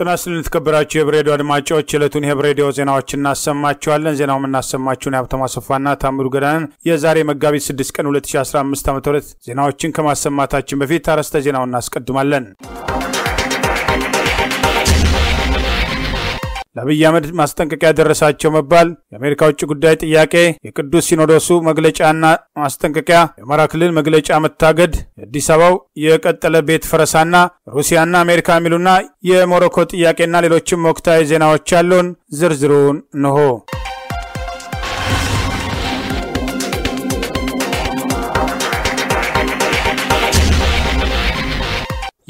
ጤና ይስጥልን የተከበራችሁ የህብ አድማጮች፣ የዕለቱን የህብ ሬዲዮ ዜናዎች እናሰማችኋለን። ዜናው የምናሰማችሁን የሀብታሙ አሰፋና ታምሩ ገዳንን። የዛሬ መጋቢት 6 ቀን 2015 ዓ ም ዜናዎችን ከማሰማታችን በፊት አርዕስተ ዜናውን እናስቀድማለን። ለአብይ አህመድ ማስጠንቀቂያ ደረሳቸው መባል የአሜሪካ ውጭ ጉዳይ ጥያቄ፣ የቅዱስ ሲኖዶሱ መግለጫና ማስጠንቀቂያ፣ የአማራ ክልል መግለጫ መታገድ፣ የአዲስ አበባው የቀጠለ ቤት ፈረሳና ሩሲያና አሜሪካ የሚሉና የሞሮኮ ጥያቄና ሌሎችም ወቅታዊ ዜናዎች ያለውን ዝርዝሩን እንሆ።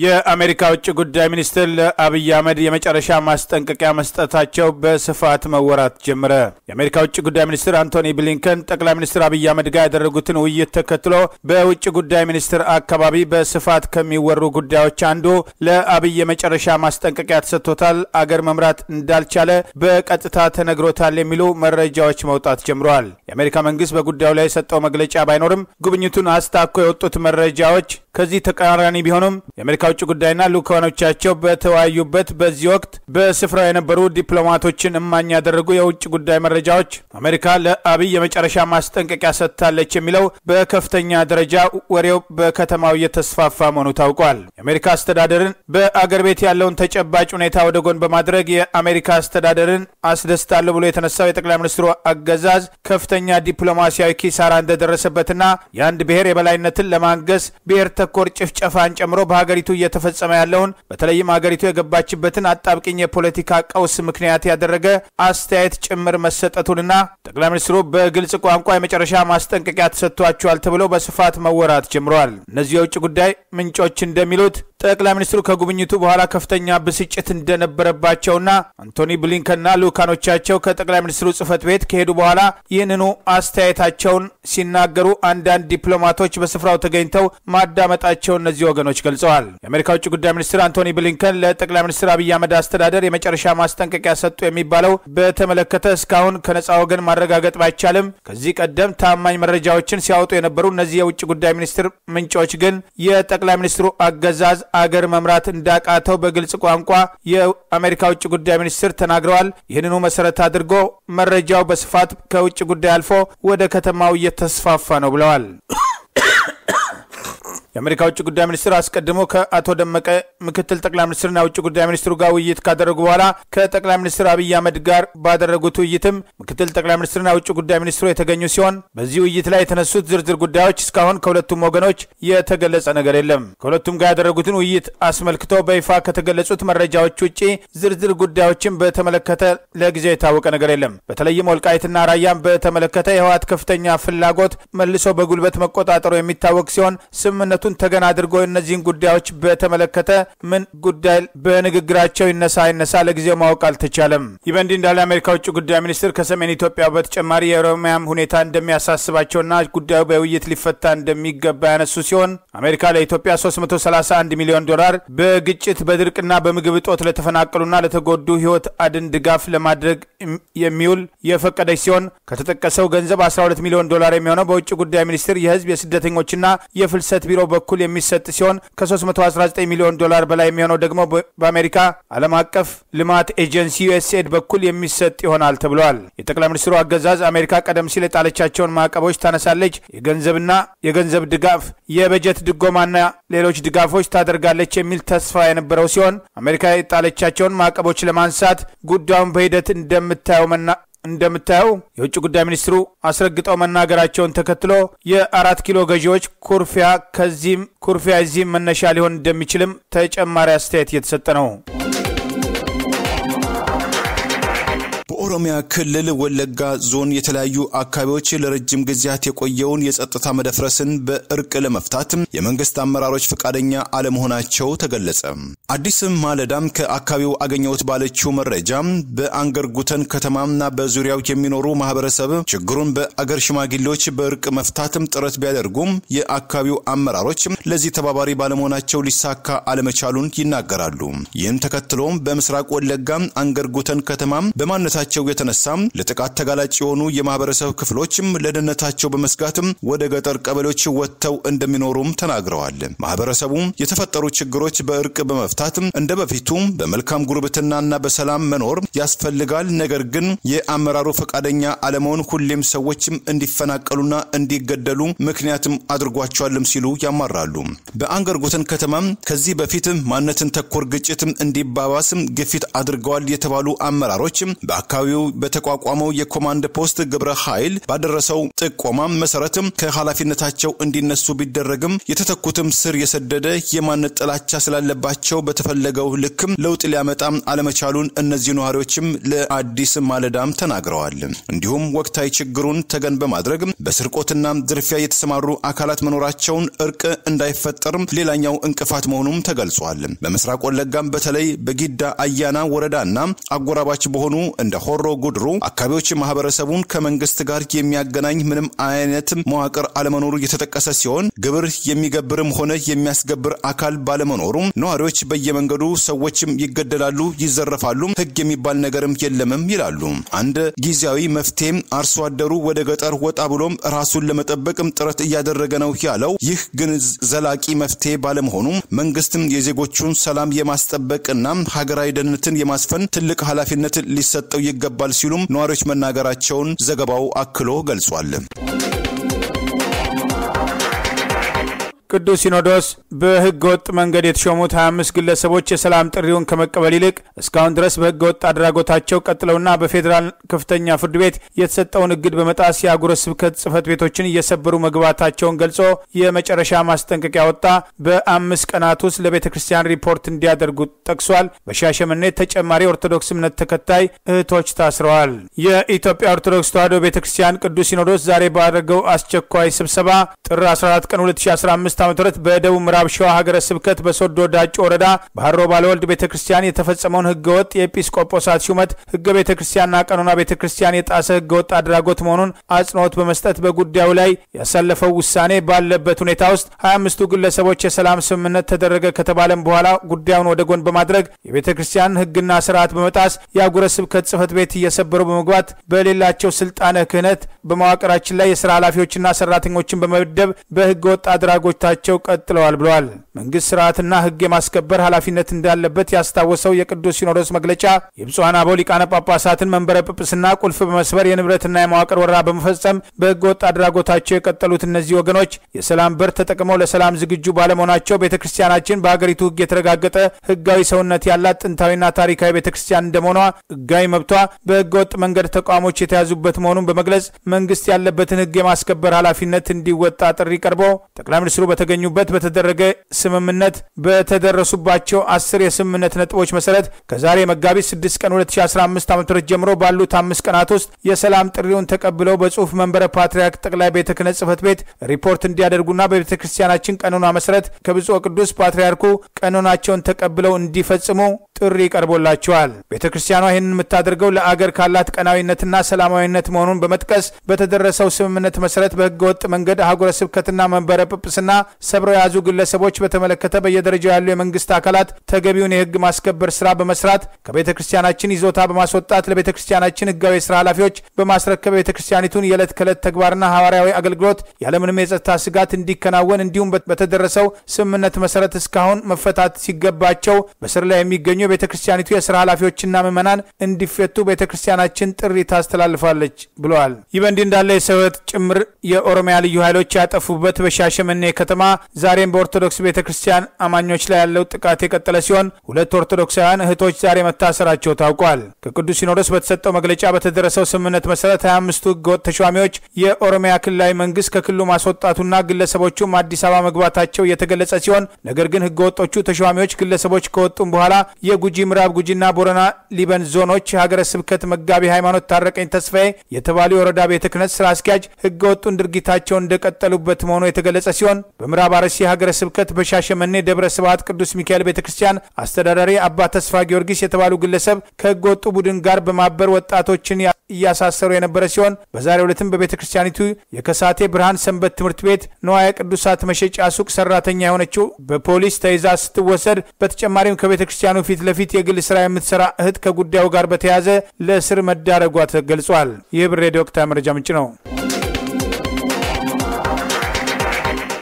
የአሜሪካ ውጭ ጉዳይ ሚኒስትር ለአብይ አህመድ የመጨረሻ ማስጠንቀቂያ መስጠታቸው በስፋት መወራት ጀመረ። የአሜሪካ ውጭ ጉዳይ ሚኒስትር አንቶኒ ብሊንከን ጠቅላይ ሚኒስትር አብይ አህመድ ጋር ያደረጉትን ውይይት ተከትሎ በውጭ ጉዳይ ሚኒስትር አካባቢ በስፋት ከሚወሩ ጉዳዮች አንዱ ለአብይ የመጨረሻ ማስጠንቀቂያ ተሰጥቶታል፣ አገር መምራት እንዳልቻለ በቀጥታ ተነግሮታል የሚሉ መረጃዎች መውጣት ጀምረዋል። የአሜሪካ መንግስት በጉዳዩ ላይ የሰጠው መግለጫ ባይኖርም ጉብኝቱን አስታኮ የወጡት መረጃዎች ከዚህ ተቃራኒ ቢሆኑም የአሜሪካ ውጭ ጉዳይና ልኡካኖቻቸው በተወያዩበት በዚህ ወቅት በስፍራው የነበሩ ዲፕሎማቶችን እማኝ ያደረጉ የውጭ ጉዳይ መረጃዎች አሜሪካ ለአብይ የመጨረሻ ማስጠንቀቂያ ሰጥታለች የሚለው በከፍተኛ ደረጃ ወሬው በከተማው እየተስፋፋ መሆኑ ታውቋል። የአሜሪካ አስተዳደርን በአገር ቤት ያለውን ተጨባጭ ሁኔታ ወደ ጎን በማድረግ የአሜሪካ አስተዳደርን አስደስታለሁ ብሎ የተነሳው የጠቅላይ ሚኒስትሩ አገዛዝ ከፍተኛ ዲፕሎማሲያዊ ኪሳራ እንደደረሰበትና የአንድ ብሔር የበላይነትን ለማንገስ ብሔር ተኮር ጭፍጨፋን ጨምሮ በሀገሪቱ እየተፈጸመ ያለውን በተለይም አገሪቱ የገባችበትን አጣብቅኝ የፖለቲካ ቀውስ ምክንያት ያደረገ አስተያየት ጭምር መሰጠቱንና ጠቅላይ ሚኒስትሩ በግልጽ ቋንቋ የመጨረሻ ማስጠንቀቂያ ተሰጥቷቸዋል ተብሎ በስፋት መወራት ጀምረዋል። እነዚህ የውጭ ጉዳይ ምንጮች እንደሚሉት ጠቅላይ ሚኒስትሩ ከጉብኝቱ በኋላ ከፍተኛ ብስጭት እንደነበረባቸውና አንቶኒ ብሊንከንና ልኡካኖቻቸው ከጠቅላይ ሚኒስትሩ ጽህፈት ቤት ከሄዱ በኋላ ይህንኑ አስተያየታቸውን ሲናገሩ አንዳንድ ዲፕሎማቶች በስፍራው ተገኝተው ማዳመጣቸው እነዚህ ወገኖች ገልጸዋል። የአሜሪካ ውጭ ጉዳይ ሚኒስትር አንቶኒ ብሊንከን ለጠቅላይ ሚኒስትር አብይ አህመድ አስተዳደር የመጨረሻ ማስጠንቀቂያ ሰጡ የሚባለው በተመለከተ እስካሁን ከነጻ ወገን ማረጋገጥ ባይቻልም ከዚህ ቀደም ታማኝ መረጃዎችን ሲያወጡ የነበሩ እነዚህ የውጭ ጉዳይ ሚኒስትር ምንጮች ግን የጠቅላይ ሚኒስትሩ አገዛዝ አገር መምራት እንዳቃተው በግልጽ ቋንቋ የአሜሪካ ውጭ ጉዳይ ሚኒስትር ተናግረዋል። ይህንኑ መሰረት አድርጎ መረጃው በስፋት ከውጭ ጉዳይ አልፎ ወደ ከተማው እየተስፋፋ ነው ብለዋል። የአሜሪካ ውጭ ጉዳይ ሚኒስትር አስቀድሞ ከአቶ ደመቀ ምክትል ጠቅላይ ሚኒስትርና ውጭ ጉዳይ ሚኒስትሩ ጋር ውይይት ካደረጉ በኋላ ከጠቅላይ ሚኒስትር አብይ አህመድ ጋር ባደረጉት ውይይትም ምክትል ጠቅላይ ሚኒስትርና ውጭ ጉዳይ ሚኒስትሩ የተገኙ ሲሆን በዚህ ውይይት ላይ የተነሱት ዝርዝር ጉዳዮች እስካሁን ከሁለቱም ወገኖች የተገለጸ ነገር የለም። ከሁለቱም ጋር ያደረጉትን ውይይት አስመልክቶ በይፋ ከተገለጹት መረጃዎች ውጭ ዝርዝር ጉዳዮችን በተመለከተ ለጊዜው የታወቀ ነገር የለም። በተለይም ወልቃይትና ራያን በተመለከተ የህወሓት ከፍተኛ ፍላጎት መልሶ በጉልበት መቆጣጠሩ የሚታወቅ ሲሆን ስምምነቱ እውነቱን ተገን አድርጎ እነዚህን ጉዳዮች በተመለከተ ምን ጉዳይ በንግግራቸው ይነሳ አይነሳ ለጊዜው ማወቅ አልተቻለም። ይህ በእንዲህ እንዳለ የአሜሪካ ውጭ ጉዳይ ሚኒስትር ከሰሜን ኢትዮጵያ በተጨማሪ የኦሮሚያም ሁኔታ እንደሚያሳስባቸውና ጉዳዩ በውይይት ሊፈታ እንደሚገባ ያነሱ ሲሆን አሜሪካ ለኢትዮጵያ 331 ሚሊዮን ዶላር በግጭት በድርቅና በምግብ እጦት ለተፈናቀሉና ለተጎዱ ህይወት አድን ድጋፍ ለማድረግ የሚውል የፈቀደች ሲሆን ከተጠቀሰው ገንዘብ 12 ሚሊዮን ዶላር የሚሆነው በውጭ ጉዳይ ሚኒስቴር የህዝብ የስደተኞችና የፍልሰት ቢሮ በኩል የሚሰጥ ሲሆን ከ319 ሚሊዮን ዶላር በላይ የሚሆነው ደግሞ በአሜሪካ ዓለም አቀፍ ልማት ኤጀንሲ ዩኤስኤድ በኩል የሚሰጥ ይሆናል ተብሏል። የጠቅላይ ሚኒስትሩ አገዛዝ አሜሪካ ቀደም ሲል የጣለቻቸውን ማዕቀቦች ታነሳለች፣ የገንዘብና የገንዘብ ድጋፍ፣ የበጀት ድጎማና ሌሎች ድጋፎች ታደርጋለች የሚል ተስፋ የነበረው ሲሆን አሜሪካ የጣለቻቸውን ማዕቀቦች ለማንሳት ጉዳዩን በሂደት እንደምታየው እንደምታየው የውጭ ጉዳይ ሚኒስትሩ አስረግጠው መናገራቸውን ተከትሎ የአራት ኪሎ ገዢዎች ኩርፊያ ከዚህም ኩርፊያ እዚህም መነሻ ሊሆን እንደሚችልም ተጨማሪ አስተያየት እየተሰጠ ነው። በኦሮሚያ ክልል ወለጋ ዞን የተለያዩ አካባቢዎች ለረጅም ጊዜያት የቆየውን የጸጥታ መደፍረስን በእርቅ ለመፍታት የመንግስት አመራሮች ፈቃደኛ አለመሆናቸው ተገለጸ። አዲስም ማለዳም ከአካባቢው አገኘሁት ባለችው መረጃ በአንገርጉተን ከተማና በዙሪያው የሚኖሩ ማህበረሰብ ችግሩን በአገር ሽማግሌዎች በእርቅ መፍታትም ጥረት ቢያደርጉም የአካባቢው አመራሮች ለዚህ ተባባሪ ባለመሆናቸው ሊሳካ አለመቻሉን ይናገራሉ። ይህን ተከትሎም በምስራቅ ወለጋ አንገርጉተን ከተማ በማንነታቸው የተነሳ ለጥቃት ተጋላጭ የሆኑ የማህበረሰብ ክፍሎችም ለደህንነታቸው በመስጋትም ወደ ገጠር ቀበሌዎች ወጥተው እንደሚኖሩም ተናግረዋል። ማህበረሰቡ የተፈጠሩ ችግሮች በእርቅ በመፍታት መፍታትም እንደ በፊቱ በመልካም ጉርብትናና በሰላም መኖር ያስፈልጋል። ነገር ግን የአመራሩ ፈቃደኛ አለመሆን ሁሌም ሰዎችም እንዲፈናቀሉና እንዲገደሉ ምክንያትም አድርጓቸዋልም ሲሉ ያማራሉ። በአንገርጉተን ከተማ ከዚህ በፊት ማንነትን ተኮር ግጭት እንዲባባስ ግፊት አድርገዋል የተባሉ አመራሮች በአካባቢው በተቋቋመው የኮማንድ ፖስት ግብረ ኃይል ባደረሰው ጥቆማ መሰረት ከኃላፊነታቸው እንዲነሱ ቢደረግም የተተኩትም ስር የሰደደ የማንነት ጥላቻ ስላለባቸው በተፈለገው ልክም ለውጥ ሊያመጣ አለመቻሉን እነዚህ ነዋሪዎችም ለአዲስ ማለዳም ተናግረዋል። እንዲሁም ወቅታዊ ችግሩን ተገን በማድረግ በስርቆትና ዝርፊያ የተሰማሩ አካላት መኖራቸውን እርቅ እንዳይፈጠርም ሌላኛው እንቅፋት መሆኑም ተገልጿል። በምስራቅ ወለጋም በተለይ በጊዳ አያና ወረዳና አጎራባች በሆኑ እንደ ሆሮ ጉድሩ አካባቢዎች ማህበረሰቡን ከመንግስት ጋር የሚያገናኝ ምንም አይነት መዋቅር አለመኖሩ የተጠቀሰ ሲሆን ግብር የሚገብርም ሆነ የሚያስገብር አካል ባለመኖሩም ነዋሪዎች በ በየመንገዱ ሰዎችም ይገደላሉ፣ ይዘረፋሉ፣ ህግ የሚባል ነገርም የለምም ይላሉ። አንድ ጊዜያዊ መፍትሄም አርሶ አደሩ ወደ ገጠር ወጣ ብሎም ራሱን ለመጠበቅም ጥረት እያደረገ ነው ያለው፣ ይህ ግን ዘላቂ መፍትሄ ባለመሆኑ መንግስትም የዜጎቹን ሰላም የማስጠበቅና ሀገራዊ ደህንነትን የማስፈን ትልቅ ኃላፊነት ሊሰጠው ይገባል ሲሉም ነዋሪዎች መናገራቸውን ዘገባው አክሎ ገልጿል። ቅዱስ ሲኖዶስ በህገወጥ ወጥ መንገድ የተሾሙት 25 ግለሰቦች የሰላም ጥሪውን ከመቀበል ይልቅ እስካሁን ድረስ በህገወጥ ወጥ አድራጎታቸው ቀጥለውና በፌዴራል ከፍተኛ ፍርድ ቤት የተሰጠውን እግድ በመጣስ የአህጉረ ስብከት ጽሕፈት ቤቶችን እየሰበሩ መግባታቸውን ገልጾ የመጨረሻ ማስጠንቀቂያ ወጣ። በአምስት ቀናት ውስጥ ለቤተ ክርስቲያን ሪፖርት እንዲያደርጉ ጠቅሷል። በሻሸመኔ ተጨማሪ ኦርቶዶክስ እምነት ተከታይ እህቶች ታስረዋል። የኢትዮጵያ ኦርቶዶክስ ተዋሕዶ ቤተ ክርስቲያን ቅዱስ ሲኖዶስ ዛሬ ባደረገው አስቸኳይ ስብሰባ ጥር 14 ቀን 2015 ዓ ም በደቡብ ምዕራብ ሸዋ ሀገረ ስብከት በሶዶ ዳጭ ወረዳ ባህሮ ባለወልድ ቤተ ክርስቲያን የተፈጸመውን ህገወጥ የኤጲስቆጶሳት ሹመት ህገ ቤተ ክርስቲያንና ቀኖና ቤተ ክርስቲያን የጣሰ ህገወጥ አድራጎት መሆኑን አጽንኦት በመስጠት በጉዳዩ ላይ ያሳለፈው ውሳኔ ባለበት ሁኔታ ውስጥ 25 አምስቱ ግለሰቦች የሰላም ስምምነት ተደረገ ከተባለም በኋላ ጉዳዩን ወደ ጎን በማድረግ የቤተ ክርስቲያን ህግና ስርዓት በመጣስ የአህጉረ ስብከት ጽህፈት ቤት እየሰበሩ በመግባት በሌላቸው ስልጣነ ክህነት በመዋቅራችን ላይ የስራ ኃላፊዎችና ሰራተኞችን በመደብ በህገ ወጥ አድራጎች ዝግጅታቸው ቀጥለዋል ብለዋል። መንግስት ስርዓትና ህግ የማስከበር ኃላፊነት እንዳለበት ያስታወሰው የቅዱስ ሲኖዶስ መግለጫ የብፁዓን አበው ሊቃነ ጳጳሳትን መንበረ ጵጵስና ቁልፍ በመስበር የንብረትና የመዋቅር ወረራ በመፈጸም በህገ ወጥ አድራጎታቸው የቀጠሉት እነዚህ ወገኖች የሰላም በር ተጠቅመው ለሰላም ዝግጁ ባለመሆናቸው ቤተ ክርስቲያናችን በሀገሪቱ ህግ የተረጋገጠ ህጋዊ ሰውነት ያላት ጥንታዊና ታሪካዊ ቤተ ክርስቲያን እንደመሆኗ ህጋዊ መብቷ በህገ ወጥ መንገድ ተቋሞች የተያዙበት መሆኑን በመግለጽ መንግስት ያለበትን ህግ የማስከበር ኃላፊነት እንዲወጣ ጥሪ ቀርቦ ጠቅላይ ሚኒስትሩ በተገኙበት በተደረገ ስምምነት በተደረሱባቸው አስር የስምምነት ነጥቦች መሰረት ከዛሬ መጋቢት 6 ቀን 2015 ዓ ም ጀምሮ ባሉት አምስት ቀናት ውስጥ የሰላም ጥሪውን ተቀብለው በጽሁፍ መንበረ ፓትርያርክ ጠቅላይ ቤተ ክህነት ጽህፈት ቤት ሪፖርት እንዲያደርጉና በቤተ ክርስቲያናችን ቀኖና መሰረት ከብፁዕ ቅዱስ ፓትርያርኩ ቀኖናቸውን ተቀብለው እንዲፈጽሙ ጥሪ ቀርቦላቸዋል። ቤተ ክርስቲያኗ ይህንን የምታደርገው ለአገር ካላት ቀናዊነትና ሰላማዊነት መሆኑን በመጥቀስ በተደረሰው ስምምነት መሰረት በህገ ወጥ መንገድ አህጉረ ስብከትና መንበረ ጵጵስና ሰብረው የያዙ ግለሰቦች በተመለከተ በየደረጃው ያሉ የመንግስት አካላት ተገቢውን የህግ ማስከበር ስራ በመስራት ከቤተ ክርስቲያናችን ይዞታ በማስወጣት ለቤተ ክርስቲያናችን ህጋዊ ስራ ኃላፊዎች በማስረከብ ቤተ ክርስቲያኒቱን የዕለት ከዕለት ተግባርና ሐዋርያዊ አገልግሎት ያለምንም የጸጥታ ስጋት እንዲከናወን እንዲሁም በተደረሰው ስምምነት መሰረት እስካሁን መፈታት ሲገባቸው በስር ላይ የሚገኙ የቤተ ክርስቲያኒቱ የሥራ ኃላፊዎችና ምዕመናን እንዲፈቱ ቤተ ክርስቲያናችን ጥሪ ታስተላልፋለች ብለዋል። ይህ በእንዲህ እንዳለ የሰው ጭምር የኦሮሚያ ልዩ ኃይሎች ያጠፉበት በሻሸመኔ ከተማ ዛሬም በኦርቶዶክስ ቤተ ክርስቲያን አማኞች ላይ ያለው ጥቃት የቀጠለ ሲሆን ሁለት ኦርቶዶክሳውያን እህቶች ዛሬ መታሰራቸው ታውቋል። ከቅዱስ ሲኖዶስ በተሰጠው መግለጫ በተደረሰው ስምምነት መሰረት 25ቱ ህገወጥ ተሿሚዎች የኦሮሚያ ክልላዊ መንግስት ከክልሉ ማስወጣቱና ግለሰቦቹም አዲስ አበባ መግባታቸው እየተገለጸ ሲሆን ነገር ግን ህገወጦቹ ተሿሚዎች ግለሰቦች ከወጡም በኋላ የጉጂ ምዕራብ ጉጂና ቦረና ሊበን ዞኖች ሀገረ ስብከት መጋቢ ሃይማኖት ታረቀኝ ተስፋዬ የተባሉ የወረዳ ቤተ ክህነት ስራ አስኪያጅ ህገወጡን ድርጊታቸውን እንደቀጠሉበት መሆኑ የተገለጸ ሲሆን በምዕራብ አርሲ ሀገረ ስብከት በሻሸመኔ ደብረ ስብሐት ቅዱስ ሚካኤል ቤተ ክርስቲያን አስተዳዳሪ አባ ተስፋ ጊዮርጊስ የተባሉ ግለሰብ ከህገወጡ ቡድን ጋር በማበር ወጣቶችን እያሳሰሩ የነበረ ሲሆን በዛሬ ዕለትም በቤተ ክርስቲያኒቱ የከሳቴ ብርሃን ሰንበት ትምህርት ቤት ንዋየ ቅዱሳት መሸጫ ሱቅ ሰራተኛ የሆነችው በፖሊስ ተይዛ ስትወሰድ፣ በተጨማሪም ከቤተ ክርስቲያኑ ፊት ለፊት የግል ስራ የምትሰራ እህት ከጉዳዩ ጋር በተያያዘ ለእስር መዳረጓ ተገልጿል። ይህ ብሬድ ወቅታዊ መረጃ ምንጭ ነው።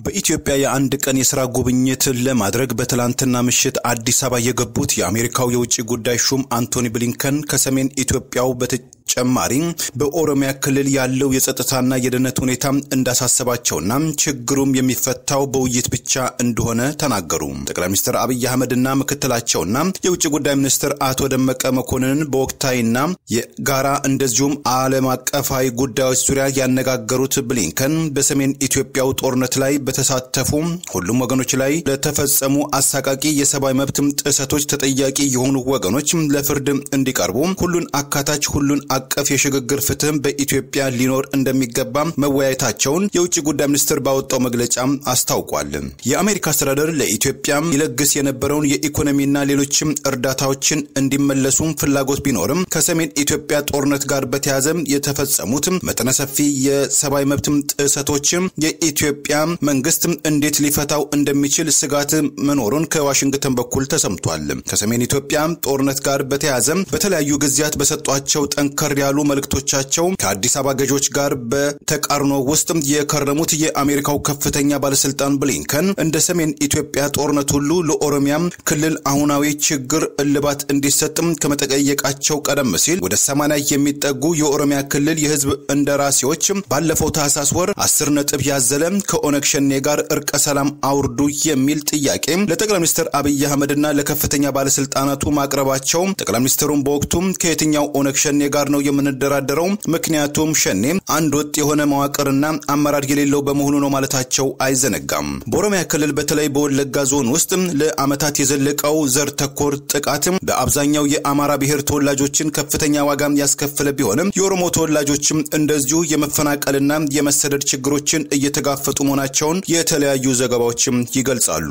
በኢትዮጵያ የአንድ ቀን የስራ ጉብኝት ለማድረግ በትላንትና ምሽት አዲስ አበባ የገቡት የአሜሪካው የውጭ ጉዳይ ሹም አንቶኒ ብሊንከን ከሰሜን ኢትዮጵያው ጨማሪ በኦሮሚያ ክልል ያለው የጸጥታና የደህንነት ሁኔታ እንዳሳሰባቸውና ችግሩም የሚፈታው በውይይት ብቻ እንደሆነ ተናገሩ። ጠቅላይ ሚኒስትር አብይ አህመድና ምክትላቸውና የውጭ ጉዳይ ሚኒስትር አቶ ደመቀ መኮንን በወቅታዊና የጋራ እንደዚሁም ዓለም አቀፋዊ ጉዳዮች ዙሪያ ያነጋገሩት ብሊንከን በሰሜን ኢትዮጵያው ጦርነት ላይ በተሳተፉ ሁሉም ወገኖች ላይ ለተፈጸሙ አሳቃቂ የሰብአዊ መብት ጥሰቶች ተጠያቂ የሆኑ ወገኖች ለፍርድ እንዲቀርቡ ሁሉን አካታች ሁሉን አቀፍ የሽግግር ፍትህም በኢትዮጵያ ሊኖር እንደሚገባም መወያየታቸውን የውጭ ጉዳይ ሚኒስትር ባወጣው መግለጫም አስታውቋል። የአሜሪካ አስተዳደር ለኢትዮጵያ ይለግስ የነበረውን የኢኮኖሚና ሌሎችም እርዳታዎችን እንዲመለሱም ፍላጎት ቢኖርም ከሰሜን ኢትዮጵያ ጦርነት ጋር በተያያዘ የተፈጸሙት መጠነ ሰፊ የሰብአዊ መብት ጥሰቶችም የኢትዮጵያ መንግስት እንዴት ሊፈታው እንደሚችል ስጋት መኖሩን ከዋሽንግተን በኩል ተሰምቷል። ከሰሜን ኢትዮጵያ ጦርነት ጋር በተያያዘ በተለያዩ ጊዜያት በሰጧቸው ጠንካ ጠንከር ያሉ መልእክቶቻቸው ከአዲስ አበባ ገዦች ጋር በተቃርኖ ውስጥ የከረሙት የአሜሪካው ከፍተኛ ባለስልጣን ብሊንከን እንደ ሰሜን ኢትዮጵያ ጦርነት ሁሉ ለኦሮሚያም ክልል አሁናዊ ችግር እልባት እንዲሰጥም ከመጠየቃቸው ቀደም ሲል ወደ ሰማንያ የሚጠጉ የኦሮሚያ ክልል የህዝብ እንደራሴዎች ባለፈው ታህሳስ ወር አስር ነጥብ ያዘለ ከኦነግ ሸኔ ጋር እርቀ ሰላም አውርዱ የሚል ጥያቄ ለጠቅላይ ሚኒስትር አብይ አህመድና ለከፍተኛ ባለስልጣናቱ ማቅረባቸው ጠቅላይ ሚኒስትሩን በወቅቱ ከየትኛው ኦነግ ሸኔ ጋር ነው ነው የምንደራደረው፣ ምክንያቱም ሸኔ አንድ ወጥ የሆነ መዋቅርና አመራር የሌለው በመሆኑ ነው ማለታቸው አይዘነጋም። በኦሮሚያ ክልል በተለይ በወለጋ ዞን ውስጥ ለአመታት የዘለቀው ዘር ተኮር ጥቃት በአብዛኛው የአማራ ብሔር ተወላጆችን ከፍተኛ ዋጋም ያስከፈለ ቢሆንም የኦሮሞ ተወላጆችም እንደዚሁ የመፈናቀልና የመሰደድ ችግሮችን እየተጋፈጡ መሆናቸውን የተለያዩ ዘገባዎችም ይገልጻሉ።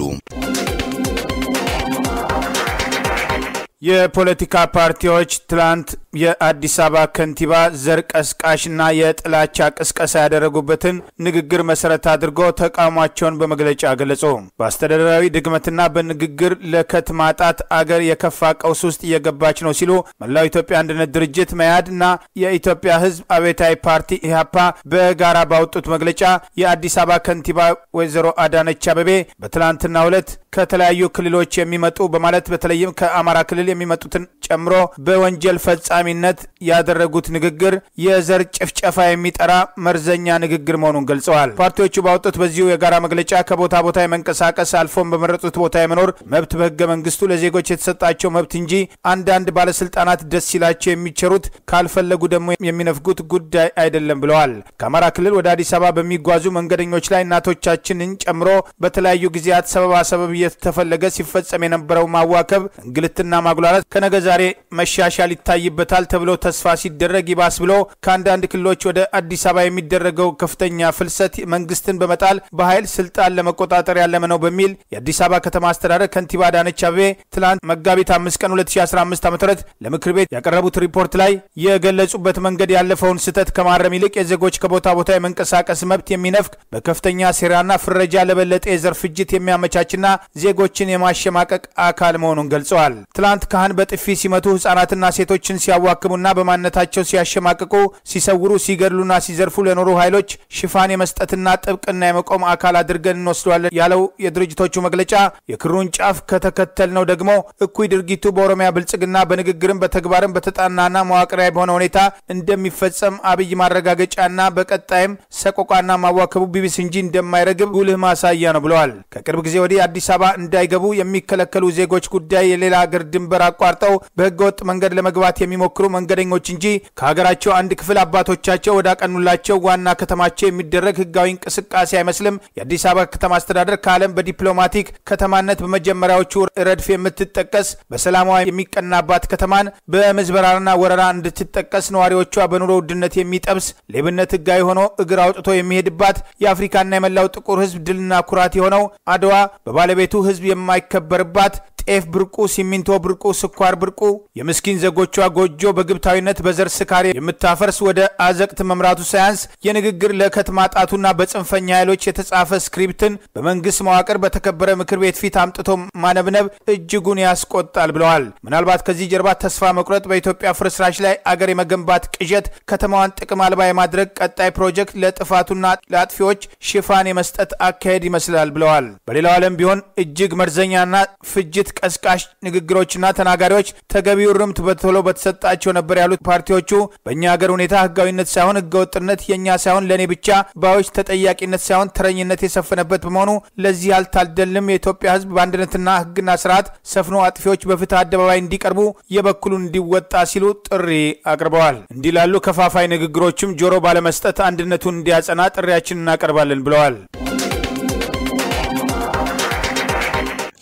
የፖለቲካ ፓርቲዎች ትላንት የአዲስ አበባ ከንቲባ ዘር ቀስቃሽና የጥላቻ ቅስቀሳ ያደረጉበትን ንግግር መሰረት አድርጎ ተቃውሟቸውን በመግለጫ ገለጹ። በአስተዳደራዊ ድግመትና በንግግር ለከት ማጣት አገር የከፋ ቀውስ ውስጥ እየገባች ነው ሲሉ መላው ኢትዮጵያ አንድነት ድርጅት መያድ እና የኢትዮጵያ ሕዝብ አብዮታዊ ፓርቲ ኢህአፓ በጋራ ባወጡት መግለጫ የአዲስ አበባ ከንቲባ ወይዘሮ አዳነች አበቤ በትላንትናው ዕለት ከተለያዩ ክልሎች የሚመጡ በማለት በተለይም ከአማራ ክልል የሚመጡትን ጨምሮ በወንጀል ፈጻሚነት ያደረጉት ንግግር የዘር ጭፍጨፋ የሚጠራ መርዘኛ ንግግር መሆኑን ገልጸዋል። ፓርቲዎቹ ባወጡት በዚሁ የጋራ መግለጫ ከቦታ ቦታ የመንቀሳቀስ አልፎም በመረጡት ቦታ የመኖር መብት በህገ መንግስቱ ለዜጎች የተሰጣቸው መብት እንጂ አንዳንድ ባለስልጣናት ደስ ሲላቸው የሚቸሩት ካልፈለጉ ደግሞ የሚነፍጉት ጉዳይ አይደለም ብለዋል። ከአማራ ክልል ወደ አዲስ አበባ በሚጓዙ መንገደኞች ላይ እናቶቻችንን ጨምሮ በተለያዩ ጊዜያት ሰበባ ሰበብ እየተፈለገ ሲፈጸም የነበረው ማዋከብ፣ እንግልትና ማጉላላት ከነገ ዛሬ መሻሻል ይታይበታል ተብሎ ተስፋ ሲደረግ ይባስ ብሎ ከአንዳንድ ክልሎች ወደ አዲስ አበባ የሚደረገው ከፍተኛ ፍልሰት መንግስትን በመጣል በኃይል ስልጣን ለመቆጣጠር ያለመ ነው በሚል የአዲስ አበባ ከተማ አስተዳደር ከንቲባ አዳነች አቤቤ ትላንት መጋቢት 5 ቀን 2015 ዓ ም ለምክር ቤት ያቀረቡት ሪፖርት ላይ የገለጹበት መንገድ ያለፈውን ስህተት ከማረም ይልቅ የዜጎች ከቦታ ቦታ የመንቀሳቀስ መብት የሚነፍግ በከፍተኛ ሴራና ፍረጃ ለበለጠ የዘር ፍጅት የሚያመቻችና ዜጎችን የማሸማቀቅ አካል መሆኑን ገልጸዋል። ትላንት ካህን በጥፊ ሲመቱ፣ ህጻናትና ሴቶችን ሲያዋክቡና በማንነታቸው ሲያሸማቅቁ፣ ሲሰውሩ፣ ሲገድሉና ሲዘርፉ ለኖሩ ኃይሎች ሽፋን የመስጠትና ጥብቅና የመቆም አካል አድርገን እንወስደዋለን ያለው የድርጅቶቹ መግለጫ የክሩን ጫፍ ከተከተል ነው ደግሞ እኩይ ድርጊቱ በኦሮሚያ ብልጽግና በንግግርም በተግባርም በተጣናና መዋቅራዊ በሆነ ሁኔታ እንደሚፈጸም አብይ ማረጋገጫና በቀጣይም ሰቆቋና ማዋከቡ ቢቢስ እንጂ እንደማይረግብ ጉልህ ማሳያ ነው ብለዋል። ከቅርብ ጊዜ ወዲህ አዲስ አበባ እንዳይገቡ የሚከለከሉ ዜጎች ጉዳይ የሌላ ሀገር ድንበር አቋርጠው በህገወጥ መንገድ ለመግባት የሚሞክሩ መንገደኞች እንጂ ከሀገራቸው አንድ ክፍል አባቶቻቸው ወዳቀኑላቸው ዋና ከተማቸው የሚደረግ ህጋዊ እንቅስቃሴ አይመስልም። የአዲስ አበባ ከተማ አስተዳደር ከዓለም በዲፕሎማቲክ ከተማነት በመጀመሪያዎቹ ረድፍ የምትጠቀስ በሰላማዊ የሚቀናባት ከተማን በምዝበራና ወረራ እንድትጠቀስ ነዋሪዎቿ በኑሮ ውድነት የሚጠብስ ሌብነት ህጋዊ ሆኖ እግር አውጥቶ የሚሄድባት የአፍሪካና የመላው ጥቁር ህዝብ ድልና ኩራት የሆነው አድዋ በባለቤት ቤቱ ህዝብ የማይከበርባት ጤፍ ብርቁ፣ ሲሚንቶ ብርቁ፣ ስኳር ብርቁ፣ የምስኪን ዜጎቿ ጎጆ በግብታዊነት በዘር ስካሪ የምታፈርስ ወደ አዘቅት መምራቱ ሳያንስ የንግግር ለከት ማጣቱና በጽንፈኛ ኃይሎች የተጻፈ ስክሪፕትን በመንግስት መዋቅር በተከበረ ምክር ቤት ፊት አምጥቶ ማነብነብ እጅጉን ያስቆጣል ብለዋል። ምናልባት ከዚህ ጀርባ ተስፋ መቁረጥ፣ በኢትዮጵያ ፍርስራሽ ላይ አገር የመገንባት ቅዠት፣ ከተማዋን ጥቅም አልባ የማድረግ ቀጣይ ፕሮጀክት፣ ለጥፋቱና ለአጥፊዎች ሽፋን የመስጠት አካሄድ ይመስላል ብለዋል። በሌላው ዓለም ቢሆን እጅግ መርዘኛና ፍጅት ቀስቃሽ ንግግሮችና ተናጋሪዎች ተገቢው ርምት በቶሎ በተሰጣቸው ነበር ያሉት ፓርቲዎቹ በእኛ ሀገር ሁኔታ ህጋዊነት ሳይሆን ህገወጥነት የእኛ ሳይሆን ለእኔ ብቻ ባዮች ተጠያቂነት ሳይሆን ተረኝነት የሰፈነበት በመሆኑ ለዚህ አልታደልም። የኢትዮጵያ ህዝብ በአንድነትና ህግና ስርዓት ሰፍኖ አጥፊዎች በፍትህ አደባባይ እንዲቀርቡ የበኩሉን እንዲወጣ ሲሉ ጥሪ አቅርበዋል። እንዲህ ላሉ ከፋፋይ ንግግሮችም ጆሮ ባለመስጠት አንድነቱን እንዲያጸና ጥሪያችን እናቀርባለን ብለዋል።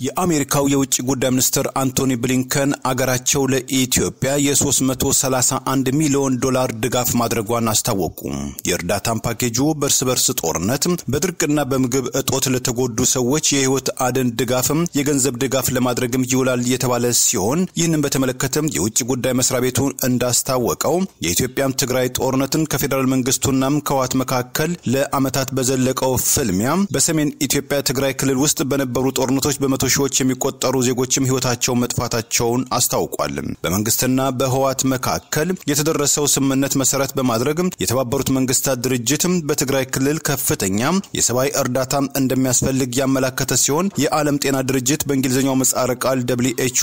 የአሜሪካው የውጭ ጉዳይ ሚኒስትር አንቶኒ ብሊንከን አገራቸው ለኢትዮጵያ የ331 ሚሊዮን ዶላር ድጋፍ ማድረጓን አስታወቁ። የእርዳታን ፓኬጁ በእርስ በርስ ጦርነት፣ በድርቅና በምግብ እጦት ለተጎዱ ሰዎች የህይወት አድን ድጋፍም የገንዘብ ድጋፍ ለማድረግም ይውላል የተባለ ሲሆን ይህንን በተመለከተም የውጭ ጉዳይ መስሪያ ቤቱ እንዳስታወቀው የኢትዮጵያም ትግራይ ጦርነትን ከፌዴራል መንግስቱናም ከዋት መካከል ለአመታት በዘለቀው ፍልሚያ በሰሜን ኢትዮጵያ ትግራይ ክልል ውስጥ በነበሩ ጦርነቶች በመቶ በሺዎች የሚቆጠሩ ዜጎችም ህይወታቸው መጥፋታቸውን አስታውቋል። በመንግስትና በህወሓት መካከል የተደረሰው ስምምነት መሰረት በማድረግ የተባበሩት መንግስታት ድርጅትም በትግራይ ክልል ከፍተኛ የሰብአዊ እርዳታ እንደሚያስፈልግ ያመላከተ ሲሆን የዓለም ጤና ድርጅት በእንግሊዝኛው ምህጻረ ቃል ደብሊው ኤች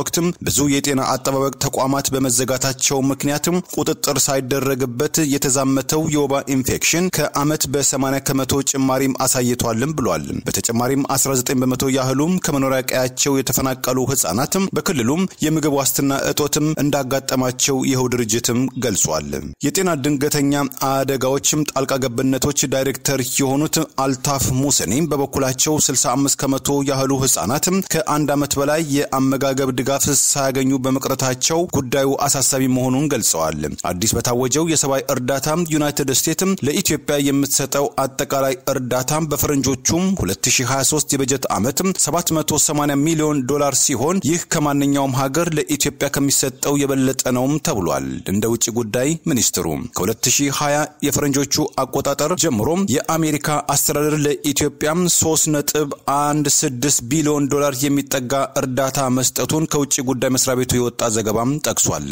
ወቅትም ብዙ የጤና አጠባበቅ ተቋማት በመዘጋታቸው ምክንያትም ቁጥጥር ሳይደረግበት የተዛመተው የወባ ኢንፌክሽን ከዓመት በ80 ከመቶ ጭማሪም አሳይቷልም ብሏል። በተጨማሪም 19 በመቶ ያህል ያህሉም ከመኖሪያ ቀያቸው የተፈናቀሉ ህጻናትም በክልሉም የምግብ ዋስትና እጦትም እንዳጋጠማቸው ይኸው ድርጅትም ገልጿል። የጤና ድንገተኛ አደጋዎችም ጣልቃ ገብነቶች ዳይሬክተር የሆኑት አልታፍ ሙሰኔም በበኩላቸው 65 ከመቶ ያህሉ ህጻናትም ከአንድ ዓመት በላይ የአመጋገብ ድጋፍ ሳያገኙ በመቅረታቸው ጉዳዩ አሳሳቢ መሆኑን ገልጸዋል። አዲስ በታወጀው የሰብአዊ እርዳታ ዩናይትድ ስቴትስ ለኢትዮጵያ የምትሰጠው አጠቃላይ እርዳታ በፈረንጆቹም 2023 የበጀት ዓመት 780 ሚሊዮን ዶላር ሲሆን ይህ ከማንኛውም ሀገር ለኢትዮጵያ ከሚሰጠው የበለጠ ነውም ተብሏል። እንደ ውጭ ጉዳይ ሚኒስትሩ ከ2020 የፈረንጆቹ አቆጣጠር ጀምሮም የአሜሪካ አስተዳደር ለኢትዮጵያም 3.16 ቢሊዮን ዶላር የሚጠጋ እርዳታ መስጠቱን ከውጭ ጉዳይ መስሪያ ቤቱ የወጣ ዘገባም ጠቅሷል።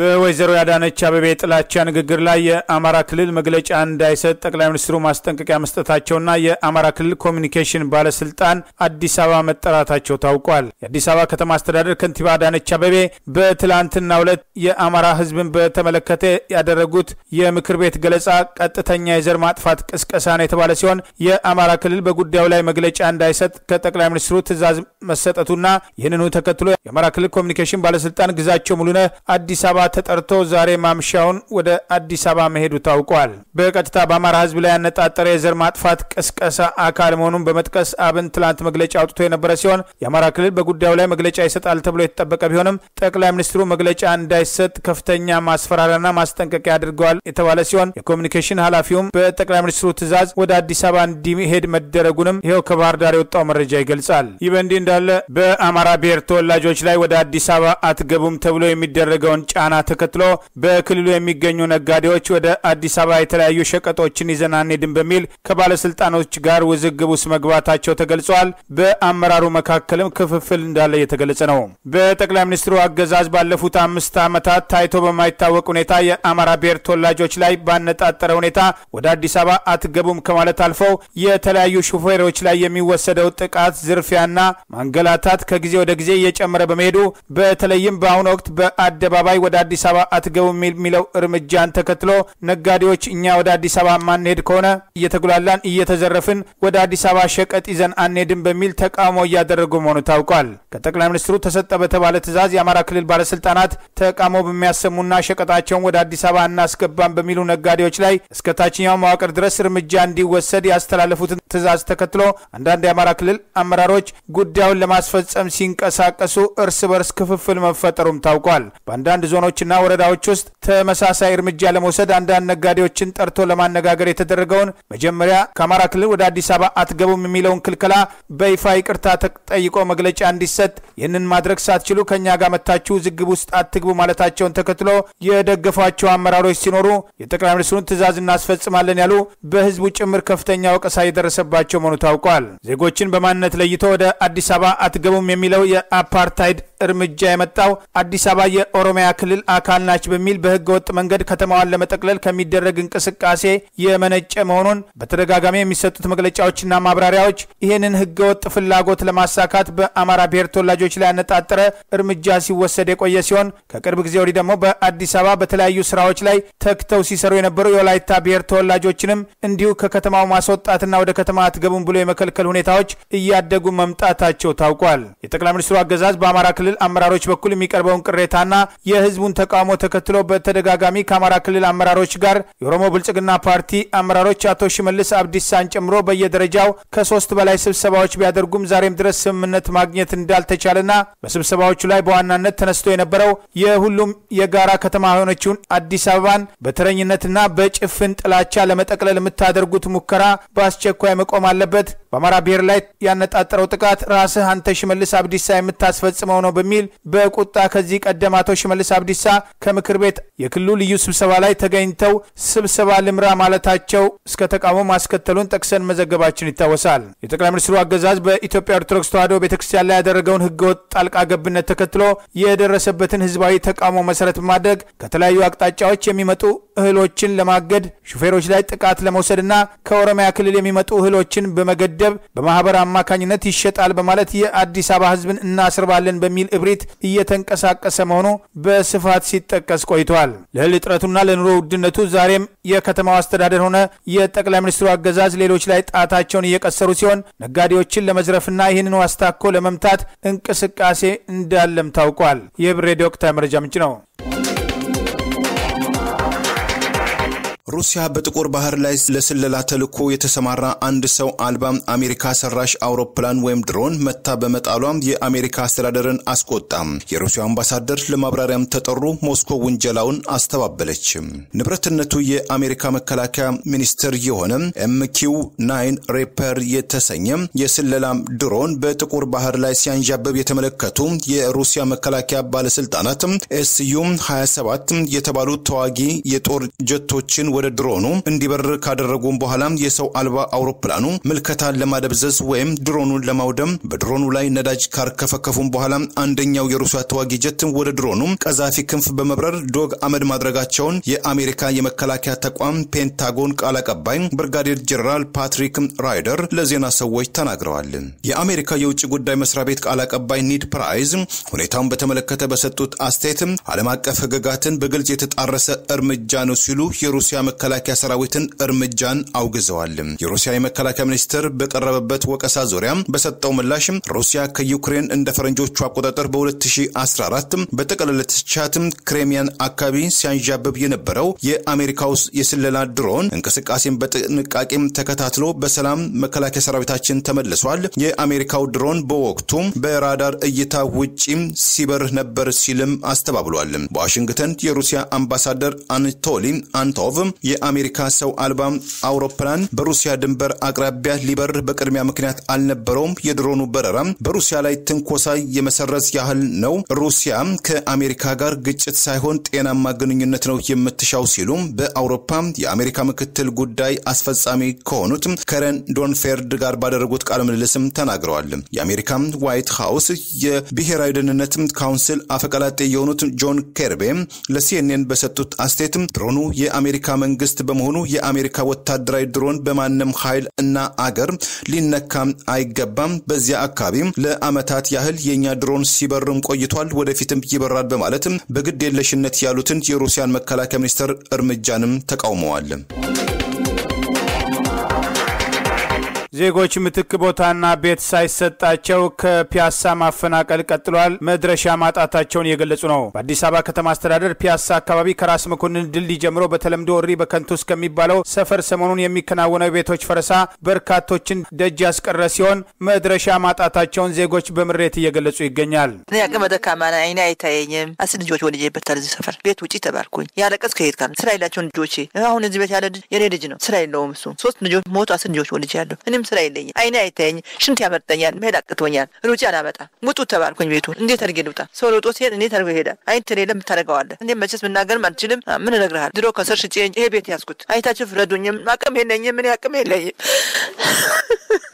በወይዘሮ ያዳነች አበቤ ጥላቻ ንግግር ላይ የአማራ ክልል መግለጫ እንዳይሰጥ ጠቅላይ ሚኒስትሩ ማስጠንቀቂያ መስጠታቸውና የአማራ ክልል ኮሚኒኬሽን ባለስልጣን አዲስ አበባ መጠራታቸው ታውቋል። የአዲስ አበባ ከተማ አስተዳደር ከንቲባ አዳነች አበቤ በትላንትናው ዕለት የአማራ ሕዝብን በተመለከተ ያደረጉት የምክር ቤት ገለጻ ቀጥተኛ የዘር ማጥፋት ቅስቀሳ ነው የተባለ ሲሆን የአማራ ክልል በጉዳዩ ላይ መግለጫ እንዳይሰጥ ከጠቅላይ ሚኒስትሩ ትዕዛዝ መሰጠቱና ይህንኑ ተከትሎ የአማራ ክልል ኮሚኒኬሽን ባለስልጣን ግዛቸው ሙሉነህ አዲስ አበባ ተጠርቶ ዛሬ ማምሻውን ወደ አዲስ አበባ መሄዱ ታውቋል። በቀጥታ በአማራ ህዝብ ላይ ያነጣጠረ የዘር ማጥፋት ቅስቀሳ አካል መሆኑን በመጥቀስ አብን ትላንት መግለጫ አውጥቶ የነበረ ሲሆን የአማራ ክልል በጉዳዩ ላይ መግለጫ ይሰጣል ተብሎ የተጠበቀ ቢሆንም ጠቅላይ ሚኒስትሩ መግለጫ እንዳይሰጥ ከፍተኛ ማስፈራሪያና ማስጠንቀቂያ አድርገዋል የተባለ ሲሆን የኮሚኒኬሽን ኃላፊውም በጠቅላይ ሚኒስትሩ ትዕዛዝ ወደ አዲስ አበባ እንዲሄድ መደረጉንም ይኸው ከባህር ዳር የወጣው መረጃ ይገልጻል። ይህ በእንዲህ እንዳለ በአማራ ብሔር ተወላጆች ላይ ወደ አዲስ አበባ አትገቡም ተብሎ የሚደረገውን ጫና ተከትሎ በክልሉ የሚገኙ ነጋዴዎች ወደ አዲስ አበባ የተለያዩ ሸቀጦችን ይዘን አንሄድም በሚል ከባለስልጣኖች ጋር ውዝግብ ውስጥ መግባታቸው ተገልጿል። በአመራሩ መካከልም ክፍፍል እንዳለ እየተገለጸ ነው። በጠቅላይ ሚኒስትሩ አገዛዝ ባለፉት አምስት ዓመታት ታይቶ በማይታወቅ ሁኔታ የአማራ ብሔር ተወላጆች ላይ ባነጣጠረ ሁኔታ ወደ አዲስ አበባ አትገቡም ከማለት አልፈው የተለያዩ ሹፌሮች ላይ የሚወሰደው ጥቃት፣ ዝርፊያና ማንገላታት ከጊዜ ወደ ጊዜ እየጨመረ በመሄዱ በተለይም በአሁኑ ወቅት በአደባባይ ወደ አዲስ አበባ አትገቡም የሚለው እርምጃን ተከትሎ ነጋዴዎች እኛ ወደ አዲስ አበባ ማንሄድ ከሆነ እየተጉላላን እየተዘረፍን ወደ አዲስ አበባ ሸቀጥ ይዘን አንሄድም በሚል ተቃውሞ እያደረጉ መሆኑ ታውቋል። ከጠቅላይ ሚኒስትሩ ተሰጠ በተባለ ትዕዛዝ የአማራ ክልል ባለስልጣናት ተቃውሞ በሚያሰሙና ሸቀጣቸውን ወደ አዲስ አበባ እናስገባም በሚሉ ነጋዴዎች ላይ እስከ ታችኛው መዋቅር ድረስ እርምጃ እንዲወሰድ ያስተላለፉትን ትዕዛዝ ተከትሎ አንዳንድ የአማራ ክልል አመራሮች ጉዳዩን ለማስፈጸም ሲንቀሳቀሱ እርስ በርስ ክፍፍል መፈጠሩም ታውቋል። በአንዳንድ ዞኖች ከተሞችና ወረዳዎች ውስጥ ተመሳሳይ እርምጃ ለመውሰድ አንዳንድ ነጋዴዎችን ጠርቶ ለማነጋገር የተደረገውን መጀመሪያ ከአማራ ክልል ወደ አዲስ አበባ አትገቡም የሚለውን ክልከላ በይፋ ይቅርታ ተጠይቆ መግለጫ እንዲሰጥ ይህንን ማድረግ ሳትችሉ ከእኛ ጋር መታችሁ ዝግብ ውስጥ አትግቡ ማለታቸውን ተከትሎ የደገፏቸው አመራሮች ሲኖሩ የጠቅላይ ሚኒስትሩን ትዕዛዝ እናስፈጽማለን ያሉ በህዝቡ ጭምር ከፍተኛ ወቀሳ የደረሰባቸው መሆኑ ታውቋል። ዜጎችን በማንነት ለይቶ ወደ አዲስ አበባ አትገቡም የሚለው የአፓርታይድ እርምጃ የመጣው አዲስ አበባ የኦሮሚያ ክልል ክልል አካል ናች በሚል በህገ ወጥ መንገድ ከተማዋን ለመጠቅለል ከሚደረግ እንቅስቃሴ የመነጨ መሆኑን በተደጋጋሚ የሚሰጡት መግለጫዎችና ማብራሪያዎች ይህንን ህገ ወጥ ፍላጎት ለማሳካት በአማራ ብሔር ተወላጆች ላይ ያነጣጠረ እርምጃ ሲወሰድ የቆየ ሲሆን ከቅርብ ጊዜ ወዲህ ደግሞ በአዲስ አበባ በተለያዩ ስራዎች ላይ ተክተው ሲሰሩ የነበሩ የወላይታ ብሔር ተወላጆችንም እንዲሁ ከከተማው ማስወጣትና ወደ ከተማ አትገቡም ብሎ የመከልከል ሁኔታዎች እያደጉ መምጣታቸው ታውቋል። የጠቅላይ ሚኒስትሩ አገዛዝ በአማራ ክልል አመራሮች በኩል የሚቀርበውን ቅሬታና የህዝቡ የህዝቡን ተቃውሞ ተከትሎ በተደጋጋሚ ከአማራ ክልል አመራሮች ጋር የኦሮሞ ብልጽግና ፓርቲ አመራሮች አቶ ሽመልስ አብዲሳን ጨምሮ በየደረጃው ከሶስት በላይ ስብሰባዎች ቢያደርጉም ዛሬም ድረስ ስምምነት ማግኘት እንዳልተቻለና በስብሰባዎቹ ላይ በዋናነት ተነስቶ የነበረው የሁሉም የጋራ ከተማ የሆነችውን አዲስ አበባን በተረኝነትና በጭፍን ጥላቻ ለመጠቅለል የምታደርጉት ሙከራ በአስቸኳይ መቆም አለበት። በአማራ ብሔር ላይ ያነጣጠረው ጥቃት ራስህ አንተ ሽመልስ አብዲሳ የምታስፈጽመው ነው በሚል በቁጣ ከዚህ ቀደም አቶ ሽመልስ አብዲሳ ከምክር ቤት የክልሉ ልዩ ስብሰባ ላይ ተገኝተው ስብሰባ ልምራ ማለታቸው እስከ ተቃውሞ ማስከተሉን ጠቅሰን መዘገባችን ይታወሳል። የጠቅላይ ሚኒስትሩ አገዛዝ በኢትዮጵያ ኦርቶዶክስ ተዋሕዶ ቤተክርስቲያን ላይ ያደረገውን ህገወጥ ጣልቃ ገብነት ተከትሎ የደረሰበትን ህዝባዊ ተቃውሞ መሰረት በማድረግ ከተለያዩ አቅጣጫዎች የሚመጡ እህሎችን ለማገድ ሹፌሮች ላይ ጥቃት ለመውሰድና ከኦሮሚያ ክልል የሚመጡ እህሎችን በመገድ ገደብ በማህበር አማካኝነት ይሸጣል በማለት የአዲስ አበባ ህዝብን እናስርባለን በሚል እብሪት እየተንቀሳቀሰ መሆኑ በስፋት ሲጠቀስ ቆይቷል። ለእህል እጥረቱና ለኑሮ ውድነቱ ዛሬም የከተማው አስተዳደር ሆነ የጠቅላይ ሚኒስትሩ አገዛዝ ሌሎች ላይ ጣታቸውን እየቀሰሩ ሲሆን ነጋዴዎችን ለመዝረፍና ይህንን ዋስታኮ ለመምታት እንቅስቃሴ እንዳለም ታውቋል። የብሬ ዶክተር መረጃ ምንጭ ነው። ሩሲያ በጥቁር ባህር ላይ ለስለላ ተልዕኮ የተሰማራ አንድ ሰው አልባ አሜሪካ ሰራሽ አውሮፕላን ወይም ድሮን መታ በመጣሏ የአሜሪካ አስተዳደርን አስቆጣም። የሩሲያ አምባሳደር ለማብራሪያም ተጠሩ። ሞስኮ ውንጀላውን አስተባበለች። ንብረትነቱ የአሜሪካ መከላከያ ሚኒስቴር የሆነ ኤምኪው ናይን ሬፐር የተሰኘ የስለላ ድሮን በጥቁር ባህር ላይ ሲያንዣበብ የተመለከቱ የሩሲያ መከላከያ ባለስልጣናት ኤስዩ 27 የተባሉ ተዋጊ የጦር ጀቶችን ወደ ድሮኑ እንዲበር ካደረጉም በኋላ የሰው አልባ አውሮፕላኑ ምልከታ ለማደብዘዝ ወይም ድሮኑን ለማውደም በድሮኑ ላይ ነዳጅ ካርከፈከፉም በኋላ አንደኛው የሩሲያ ተዋጊ ጀት ወደ ድሮኑ ቀዛፊ ክንፍ በመብረር ዶግ አመድ ማድረጋቸውን የአሜሪካ የመከላከያ ተቋም ፔንታጎን ቃል አቀባይ ብርጋዴር ጀኔራል ፓትሪክ ራይደር ለዜና ሰዎች ተናግረዋል። የአሜሪካ የውጭ ጉዳይ መስሪያ ቤት ቃል አቀባይ ኒድ ፕራይዝ ሁኔታውን በተመለከተ በሰጡት አስተያየት ዓለም አቀፍ ሕግጋትን በግልጽ የተጣረሰ እርምጃ ነው ሲሉ የሩሲያ መከላከያ ሰራዊትን እርምጃን አውግዘዋል። የሩሲያ የመከላከያ ሚኒስትር በቀረበበት ወቀሳ ዙሪያ በሰጠው ምላሽ ሩሲያ ከዩክሬን እንደ ፈረንጆቹ አቆጣጠር በ2014 በጠቀለለቻትም ክሬሚያን አካባቢ ሲያንዣብብ የነበረው የአሜሪካው የስለላ ድሮን እንቅስቃሴን በጥንቃቄም ተከታትሎ በሰላም መከላከያ ሰራዊታችን ተመልሷል። የአሜሪካው ድሮን በወቅቱ በራዳር እይታ ውጪም ሲበር ነበር ሲልም አስተባብሏል። በዋሽንግተን የሩሲያ አምባሳደር አንቶሊ አንቶቭ የአሜሪካ ሰው አልባ አውሮፕላን በሩሲያ ድንበር አቅራቢያ ሊበር በቅድሚያ ምክንያት አልነበረውም። የድሮኑ በረራ በሩሲያ ላይ ትንኮሳ የመሰረዝ ያህል ነው። ሩሲያ ከአሜሪካ ጋር ግጭት ሳይሆን ጤናማ ግንኙነት ነው የምትሻው ሲሉ በአውሮፓ የአሜሪካ ምክትል ጉዳይ አስፈጻሚ ከሆኑት ከረን ዶንፌርድ ጋር ባደረጉት ቃለ ምልልስም ተናግረዋል። የአሜሪካ ዋይት ሀውስ የብሔራዊ ደህንነት ካውንስል አፈቀላጤ የሆኑት ጆን ኬርቤ ለሲኤንኤን በሰጡት አስተያየት ድሮኑ የአሜሪካ መንግስት በመሆኑ የአሜሪካ ወታደራዊ ድሮን በማንም ኃይል እና አገር ሊነካም አይገባም። በዚያ አካባቢ ለአመታት ያህል የእኛ ድሮን ሲበርም ቆይቷል፣ ወደፊትም ይበራል በማለትም በግድ የለሽነት ያሉትን የሩሲያን መከላከያ ሚኒስቴር እርምጃንም ተቃውመዋል። ዜጎች ምትክ ቦታና ቤት ሳይሰጣቸው ከፒያሳ ማፈናቀል ቀጥሏል። መድረሻ ማጣታቸውን እየገለጹ ነው። በአዲስ አበባ ከተማ አስተዳደር ፒያሳ አካባቢ ከራስ መኮንን ድልድይ ጀምሮ በተለምዶ እሪ በከንቱ እስከሚባለው ሰፈር ሰሞኑን የሚከናወነው ቤቶች ፈረሳ በርካቶችን ደጅ ያስቀረ ሲሆን መድረሻ ማጣታቸውን ዜጎች በምሬት እየገለጹ ይገኛል። እኔ አቅመ ደካማ ነኝ፣ አይኔ አይታየኝም። አስር ልጆች ወልጄበታል። እዚህ ሰፈር ቤት ውጪ ተባልኩኝ። ያለቀስ ከየት ጋር ስራ የላቸውን ልጆቼ አሁን እዚህ ቤት ያለ የኔ ልጅ ነው ስራ የለውም እሱ ሶስት ልጆች ሞቱ። አስር ልጆች ወልጄ ያለሁ እኔም ስራ የለኝ አይኔ አይታየኝም፣ ሽንት ያመርጠኛል፣ መሄድ አቅቶኛል፣ ሩጭ አላመጣ ሙጡ ተባልኩኝ። ቤቱ እንዴት አድርጌ ልውጣ? ሰው ሮጦ ሲሄድ እንዴት አድርጎ ይሄዳል? አይን ተሌለ ምታደረገዋለ እኔ መቼስ ምናገርም አልችልም። ምን እነግርሃለሁ? ድሮ ከሰር ሽጭ ይሄ ቤት ያስኩት አይታችሁ ፍረዱኝም፣ አቅም የለኝም፣ ምን አቅም የለኝም።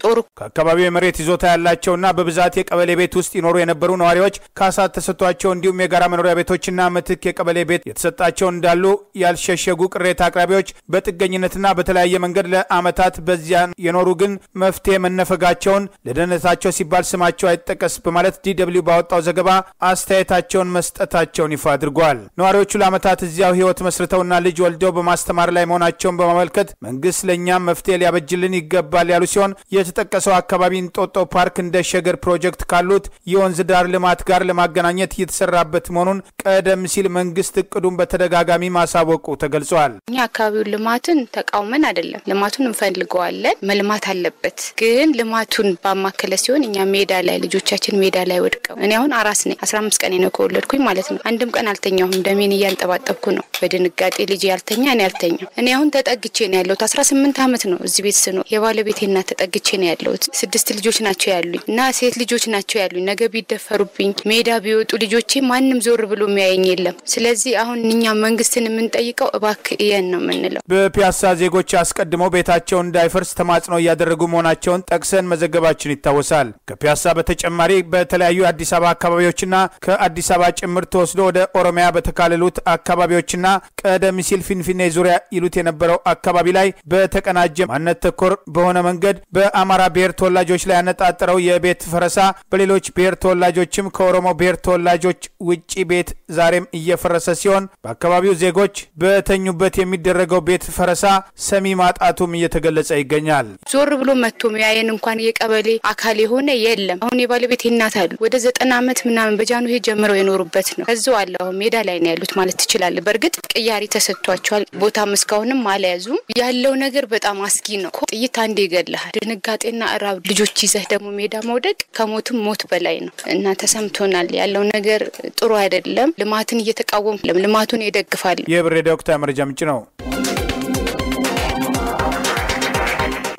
ጦሩ ከአካባቢው የመሬት ይዞታ ያላቸውና በብዛት የቀበሌ ቤት ውስጥ ይኖሩ የነበሩ ነዋሪዎች ካሳ ተሰጥቷቸው እንዲሁም የጋራ መኖሪያ ቤቶችና ምትክ የቀበሌ ቤት የተሰጣቸው እንዳሉ ያልሸሸጉ ቅሬታ አቅራቢዎች በጥገኝነትና በተለያየ መንገድ ለዓመታት በዚያ የኖሩ ግን መፍትሄ መነፈጋቸውን ለደህንነታቸው ሲባል ስማቸው አይጠቀስ በማለት ዲደብሊው ባወጣው ዘገባ አስተያየታቸውን መስጠታቸውን ይፋ አድርጓል። ነዋሪዎቹ ለዓመታት እዚያው ህይወት መስርተውና ልጅ ወልደው በማስተማር ላይ መሆናቸውን በማመልከት መንግስት ለእኛም መፍትሄ ሊያበጅልን ይገባል ያሉ ሲሆን ሲሆን የተጠቀሰው አካባቢ እንጦጦ ፓርክ እንደ ሸገር ፕሮጀክት ካሉት የወንዝ ዳር ልማት ጋር ለማገናኘት እየተሰራበት መሆኑን ቀደም ሲል መንግስት እቅዱን በተደጋጋሚ ማሳወቁ ተገልጿል። እኛ አካባቢውን ልማትን ተቃውመን አይደለም፣ ልማቱን እንፈልገዋለን፣ መልማት አለበት። ግን ልማቱን ባማከለ ሲሆን እኛ ሜዳ ላይ ልጆቻችን ሜዳ ላይ ወድቀው እኔ አሁን አራስ ነኝ፣ አስራ አምስት ቀን ነው ከወለድኩኝ ማለት ነው። አንድም ቀን አልተኛሁም፣ ደሜን እያንጠባጠብኩ ነው በድንጋጤ ልጅ ያልተኛ እኔ አልተኛ። እኔ አሁን ተጠግቼ ነው ያለሁት። አስራ ስምንት አመት ነው እዚህ ቤት ስኖ የባለቤቴ እናት ተጠግቼ ነው ያለሁት። ስድስት ልጆች ናቸው ያሉኝ እና ሴት ልጆች ናቸው ያሉኝ። ነገ ቢደፈሩብኝ፣ ሜዳ ቢወጡ ልጆቼ ማንም ዞር ብሎ የሚያየኝ የለም። ስለዚህ አሁን እኛ መንግስትን የምንጠይቀው እባክ እየን ነው የምንለው። በፒያሳ ዜጎች አስቀድመው ቤታቸውን እንዳይፈርስ ተማጽኖ እያደረጉ መሆናቸውን ጠቅሰን መዘገባችን ይታወሳል። ከፒያሳ በተጨማሪ በተለያዩ አዲስ አበባ አካባቢዎችና ከአዲስ አበባ ጭምር ተወስዶ ወደ ኦሮሚያ በተካለሉት አካባቢዎችና ቀደም ሲል ፊንፊኔ ዙሪያ ይሉት የነበረው አካባቢ ላይ በተቀናጀ ማንነት ተኮር በሆነ መንገድ በአማራ ብሔር ተወላጆች ላይ ያነጣጠረው የቤት ፈረሳ በሌሎች ብሔር ተወላጆችም ከኦሮሞ ብሔር ተወላጆች ውጪ ቤት ዛሬም እየፈረሰ ሲሆን በአካባቢው ዜጎች በተኙበት የሚደረገው ቤት ፈረሳ ሰሚ ማጣቱም እየተገለጸ ይገኛል። ዞር ብሎ መጥቶ ሚያየን እንኳን የቀበሌ አካል የሆነ የለም። አሁን የባለቤቴ እናት አሉ ወደ ዘጠና ዓመት ምናምን በጃንሆይ ጀምረው የኖሩበት ነው። እዚው አለሁ ሜዳ ላይ ነው ያሉት ማለት ትችላለ። በእርግጥ ቅያሪ ተሰጥቷቸዋል። ቦታም እስካሁንም አልያዙም። ያለው ነገር በጣም አስጊ ነው። ጥይት አንዴ ይገልሃል። ድንጋጤና እራብ ልጆች ይዘህ ደግሞ ሜዳ መውደቅ ከሞትም ሞት በላይ ነው እና ተሰምቶናል። ያለው ነገር ጥሩ አይደለም። ልማትን እየተቃወም ልማቱን ይደግፋል። የብሬ ዶክተር መረጃ ምንጭ ነው።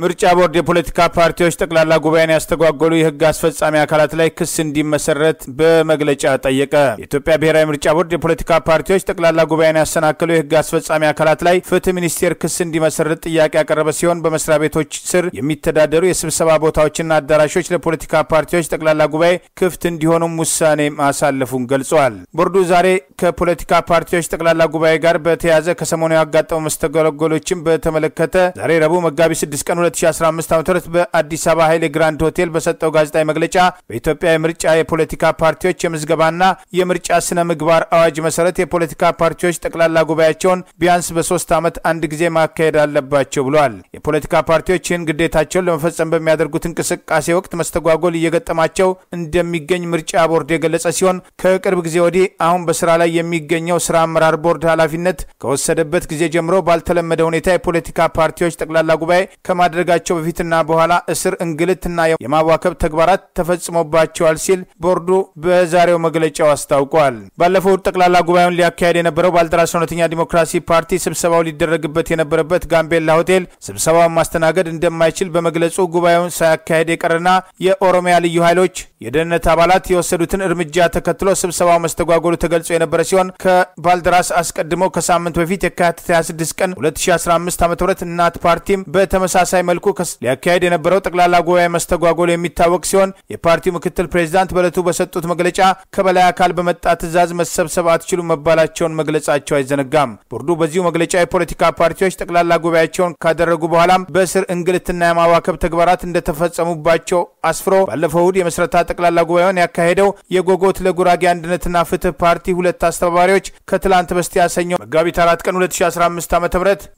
ምርጫ ቦርድ የፖለቲካ ፓርቲዎች ጠቅላላ ጉባኤን ያስተጓጎሉ የህግ አስፈጻሚ አካላት ላይ ክስ እንዲመሰረት በመግለጫ ጠየቀ። የኢትዮጵያ ብሔራዊ ምርጫ ቦርድ የፖለቲካ ፓርቲዎች ጠቅላላ ጉባኤን ያሰናክሉ የህግ አስፈጻሚ አካላት ላይ ፍትህ ሚኒስቴር ክስ እንዲመሰረት ጥያቄ ያቀረበ ሲሆን በመስሪያ ቤቶች ስር የሚተዳደሩ የስብሰባ ቦታዎችና አዳራሾች ለፖለቲካ ፓርቲዎች ጠቅላላ ጉባኤ ክፍት እንዲሆኑም ውሳኔ ማሳለፉን ገልጿል። ቦርዱ ዛሬ ከፖለቲካ ፓርቲዎች ጠቅላላ ጉባኤ ጋር በተያያዘ ከሰሞኑ ያጋጠሙ መስተጓጎሎችን በተመለከተ ዛሬ ረቡዕ መጋቢት 6 ቀን 2015 ዓ.ም በአዲስ አበባ ኃይሌ ግራንድ ሆቴል በሰጠው ጋዜጣዊ መግለጫ በኢትዮጵያ የምርጫ የፖለቲካ ፓርቲዎች የምዝገባና የምርጫ ስነ ምግባር አዋጅ መሰረት የፖለቲካ ፓርቲዎች ጠቅላላ ጉባኤያቸውን ቢያንስ በሶስት ዓመት አንድ ጊዜ ማካሄድ አለባቸው ብሏል። የፖለቲካ ፓርቲዎች ይህን ግዴታቸውን ለመፈጸም በሚያደርጉት እንቅስቃሴ ወቅት መስተጓጎል እየገጠማቸው እንደሚገኝ ምርጫ ቦርድ የገለጸ ሲሆን ከቅርብ ጊዜ ወዲህ አሁን በስራ ላይ የሚገኘው ስራ አመራር ቦርድ ኃላፊነት ከወሰደበት ጊዜ ጀምሮ ባልተለመደ ሁኔታ የፖለቲካ ፓርቲዎች ጠቅላላ ጉባኤ ከማ ከማድረጋቸው በፊትና በኋላ እስር፣ እንግልትና የማዋከብ ተግባራት ተፈጽሞባቸዋል ሲል ቦርዱ በዛሬው መግለጫው አስታውቋል። ባለፈው ጠቅላላ ጉባኤውን ሊያካሄድ የነበረው ባልደራስ እውነተኛ ዲሞክራሲ ፓርቲ ስብሰባው ሊደረግበት የነበረበት ጋምቤላ ሆቴል ስብሰባውን ማስተናገድ እንደማይችል በመግለጹ ጉባኤውን ሳያካሄድ የቀረና የኦሮሚያ ልዩ ኃይሎች የደህንነት አባላት የወሰዱትን እርምጃ ተከትሎ ስብሰባው መስተጓጎሉ ተገልጾ የነበረ ሲሆን ከባልደራስ አስቀድሞ ከሳምንት በፊት የካቲት 26 ቀን 2015 ዓ ም እናት ፓርቲም በተመሳሳይ መልኩ ሊያካሄድ የነበረው ጠቅላላ ጉባኤ መስተጓጎል የሚታወቅ ሲሆን የፓርቲው ምክትል ፕሬዚዳንት በዕለቱ በሰጡት መግለጫ ከበላይ አካል በመጣ ትዕዛዝ መሰብሰብ አትችሉ መባላቸውን መግለጻቸው አይዘነጋም። ቦርዱ በዚሁ መግለጫ የፖለቲካ ፓርቲዎች ጠቅላላ ጉባኤያቸውን ካደረጉ በኋላም በእስር እንግልትና የማዋከብ ተግባራት እንደተፈጸሙባቸው አስፍሮ ባለፈው እሁድ የመስረታ ጠቅላላ ጉባኤውን ያካሄደው የጎጎት ለጉራጌ አንድነትና ፍትህ ፓርቲ ሁለት አስተባባሪዎች ከትላንት በስቲያ ሰኞ መጋቢት አራት ቀን 2015 ዓ ም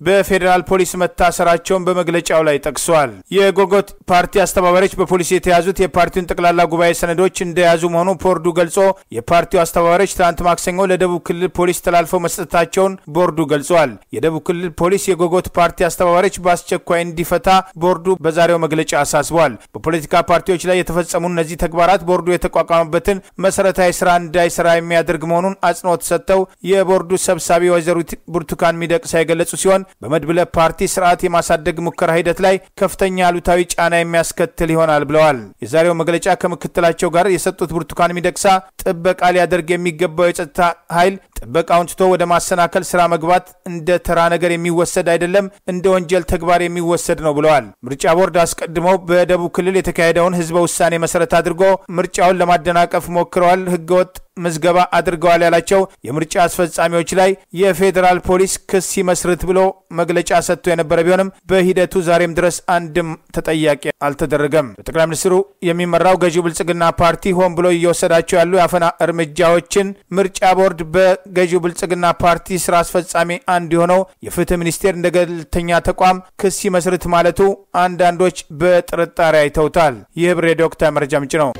በፌዴራል ፖሊስ መታሰራቸውን በመግለጫው ላይ ላይ ጠቅሷል። የጎጎት ፓርቲ አስተባባሪዎች በፖሊስ የተያዙት የፓርቲውን ጠቅላላ ጉባኤ ሰነዶች እንደያዙ መሆኑ ቦርዱ ገልጾ የፓርቲው አስተባባሪዎች ትናንት ማክሰኞ ለደቡብ ክልል ፖሊስ ተላልፈው መስጠታቸውን ቦርዱ ገልጿል። የደቡብ ክልል ፖሊስ የጎጎት ፓርቲ አስተባባሪዎች በአስቸኳይ እንዲፈታ ቦርዱ በዛሬው መግለጫ አሳስቧል። በፖለቲካ ፓርቲዎች ላይ የተፈጸሙ እነዚህ ተግባራት ቦርዱ የተቋቋመበትን መሰረታዊ ስራ እንዳይሰራ የሚያደርግ መሆኑን አጽንኦት ሰጥተው የቦርዱ ሰብሳቢ ወይዘሪት ብርቱካን ሚደቅሳ የገለጹ ሲሆን በመድብለ ፓርቲ ስርዓት የማሳደግ ሙከራ ሂደት ላይ ላይ ከፍተኛ አሉታዊ ጫና የሚያስከትል ይሆናል ብለዋል። የዛሬው መግለጫ ከምክትላቸው ጋር የሰጡት ብርቱካን ሚደቅሳ ጥበቃ ሊያደርግ የሚገባው የጸጥታ ኃይል ጥበቃውን ትቶ ወደ ማሰናከል ስራ መግባት እንደ ተራ ነገር የሚወሰድ አይደለም፣ እንደ ወንጀል ተግባር የሚወሰድ ነው ብለዋል። ምርጫ ቦርድ አስቀድሞ በደቡብ ክልል የተካሄደውን ህዝበ ውሳኔ መሰረት አድርጎ ምርጫውን ለማደናቀፍ ሞክረዋል፣ ህገወጥ ምዝገባ አድርገዋል ያላቸው የምርጫ አስፈጻሚዎች ላይ የፌዴራል ፖሊስ ክስ ይመስርት ብሎ መግለጫ ሰጥቶ የነበረ ቢሆንም በሂደቱ ዛሬም ድረስ አንድም ተጠያቂ አልተደረገም። በጠቅላይ ሚኒስትሩ የሚመራው ገዢው ብልጽግና ፓርቲ ሆን ብሎ እየወሰዳቸው ያሉ የአፈና እርምጃዎችን ምርጫ ቦርድ በገዢው ብልጽግና ፓርቲ ስራ አስፈጻሚ አንድ የሆነው የፍትህ ሚኒስቴር እንደ ገለልተኛ ተቋም ክስ ይመስርት ማለቱ አንዳንዶች በጥርጣሬ አይተውታል። ይህ ብሬ ዶክተር መረጃ ምንጭ ነው።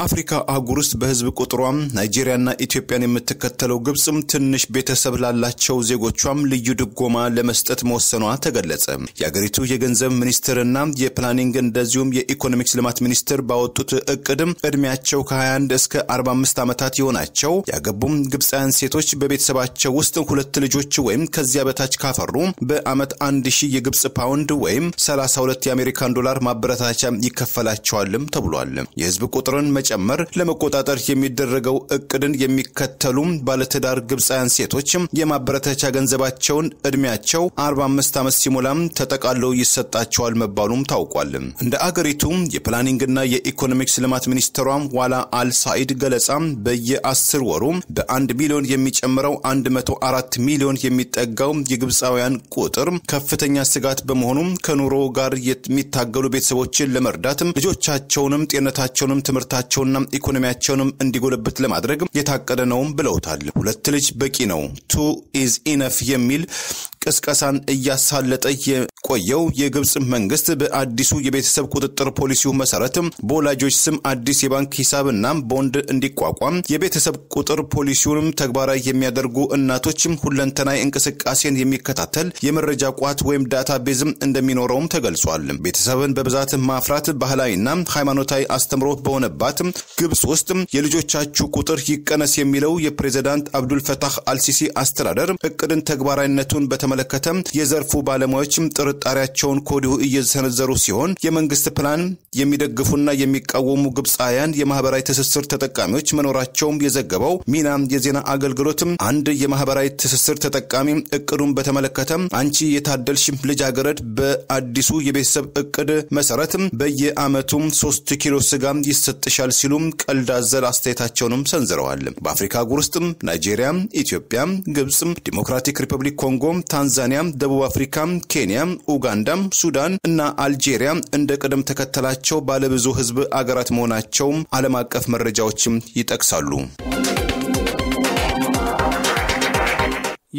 በአፍሪካ አህጉር ውስጥ በህዝብ ቁጥሯም ናይጄሪያና ኢትዮጵያን የምትከተለው ግብፅም ትንሽ ቤተሰብ ላላቸው ዜጎቿም ልዩ ድጎማ ለመስጠት መወሰኗ ተገለጸ። የአገሪቱ የገንዘብ ሚኒስትርና የፕላኒንግ እንደዚሁም የኢኮኖሚክስ ልማት ሚኒስትር ባወጡት እቅድም እድሜያቸው ከ21 እስከ 45 ዓመታት የሆናቸው ያገቡም ግብፃውያን ሴቶች በቤተሰባቸው ውስጥ ሁለት ልጆች ወይም ከዚያ በታች ካፈሩ በአመት 1000 የግብፅ ፓውንድ ወይም 32 የአሜሪካን ዶላር ማበረታቻ ይከፈላቸዋልም ተብሏል። የህዝብ ቁጥርን መጨ በመጨመር ለመቆጣጠር የሚደረገው እቅድን የሚከተሉ ባለትዳር ግብፃውያን ሴቶች የማበረታቻ ገንዘባቸውን እድሜያቸው 45 ዓመት ሲሞላም ተጠቃለው ይሰጣቸዋል መባሉም ታውቋል። እንደ አገሪቱ የፕላኒንግና የኢኮኖሚክስ ልማት ሚኒስትሯ ዋላ አልሳኢድ ገለጻ በየአስር ወሩ በአንድ ሚሊዮን የሚጨምረው 104 ሚሊዮን የሚጠጋው የግብፃውያን ቁጥር ከፍተኛ ስጋት በመሆኑም ከኑሮ ጋር የሚታገሉ ቤተሰቦችን ለመርዳት ልጆቻቸውንም ጤንነታቸውንም ትምህርታቸውን አቅማቸውና ኢኮኖሚያቸውንም እንዲጎለብት ለማድረግ የታቀደ ነውም ብለውታል። ሁለት ልጅ በቂ ነው ቱ ኢዝ ኢነፍ የሚል ቅስቀሳን እያሳለጠ የቆየው የግብፅ መንግስት በአዲሱ የቤተሰብ ቁጥጥር ፖሊሲው መሰረት በወላጆች ስም አዲስ የባንክ ሂሳብ ቦንድ እንዲቋቋም የቤተሰብ ቁጥር ፖሊሲውንም ተግባራዊ የሚያደርጉ እናቶችም ሁለንተናዊ እንቅስቃሴን የሚከታተል የመረጃ ቋት ወይም ዳታ ቤዝም እንደሚኖረውም ተገልጿል። ቤተሰብን በብዛት ማፍራት ባህላዊና ሃይማኖታዊ አስተምሮ በሆነባት ግብፅ ውስጥ የልጆቻችሁ ቁጥር ይቀነስ የሚለው የፕሬዚዳንት አብዱል ፈታህ አልሲሲ አስተዳደር እቅድን ተግባራዊነቱን በተ በተመለከተ የዘርፉ ባለሙያዎችም ጥርጣሬያቸውን ከወዲሁ እየሰነዘሩ ሲሆን የመንግስት ፕላን የሚደግፉና የሚቃወሙ ግብፃውያን የማህበራዊ ትስስር ተጠቃሚዎች መኖራቸውም የዘገበው ሚና የዜና አገልግሎትም አንድ የማህበራዊ ትስስር ተጠቃሚ እቅዱን በተመለከተ አንቺ የታደልሽ ልጃገረድ በአዲሱ የቤተሰብ እቅድ መሰረት በየአመቱም ሶስት ኪሎ ስጋ ይሰጥሻል ሲሉም ቀልዳዘል አስተያየታቸውንም ሰንዝረዋል። በአፍሪካ አህጉር ውስጥም ናይጄሪያ፣ ኢትዮጵያ፣ ግብፅም፣ ዲሞክራቲክ ሪፐብሊክ ኮንጎም ታ ታንዛኒያ፣ ደቡብ አፍሪካ፣ ኬንያ፣ ኡጋንዳ፣ ሱዳን እና አልጄሪያ እንደ ቅደም ተከተላቸው ባለብዙ ህዝብ አገራት መሆናቸውም ዓለም አቀፍ መረጃዎችም ይጠቅሳሉ።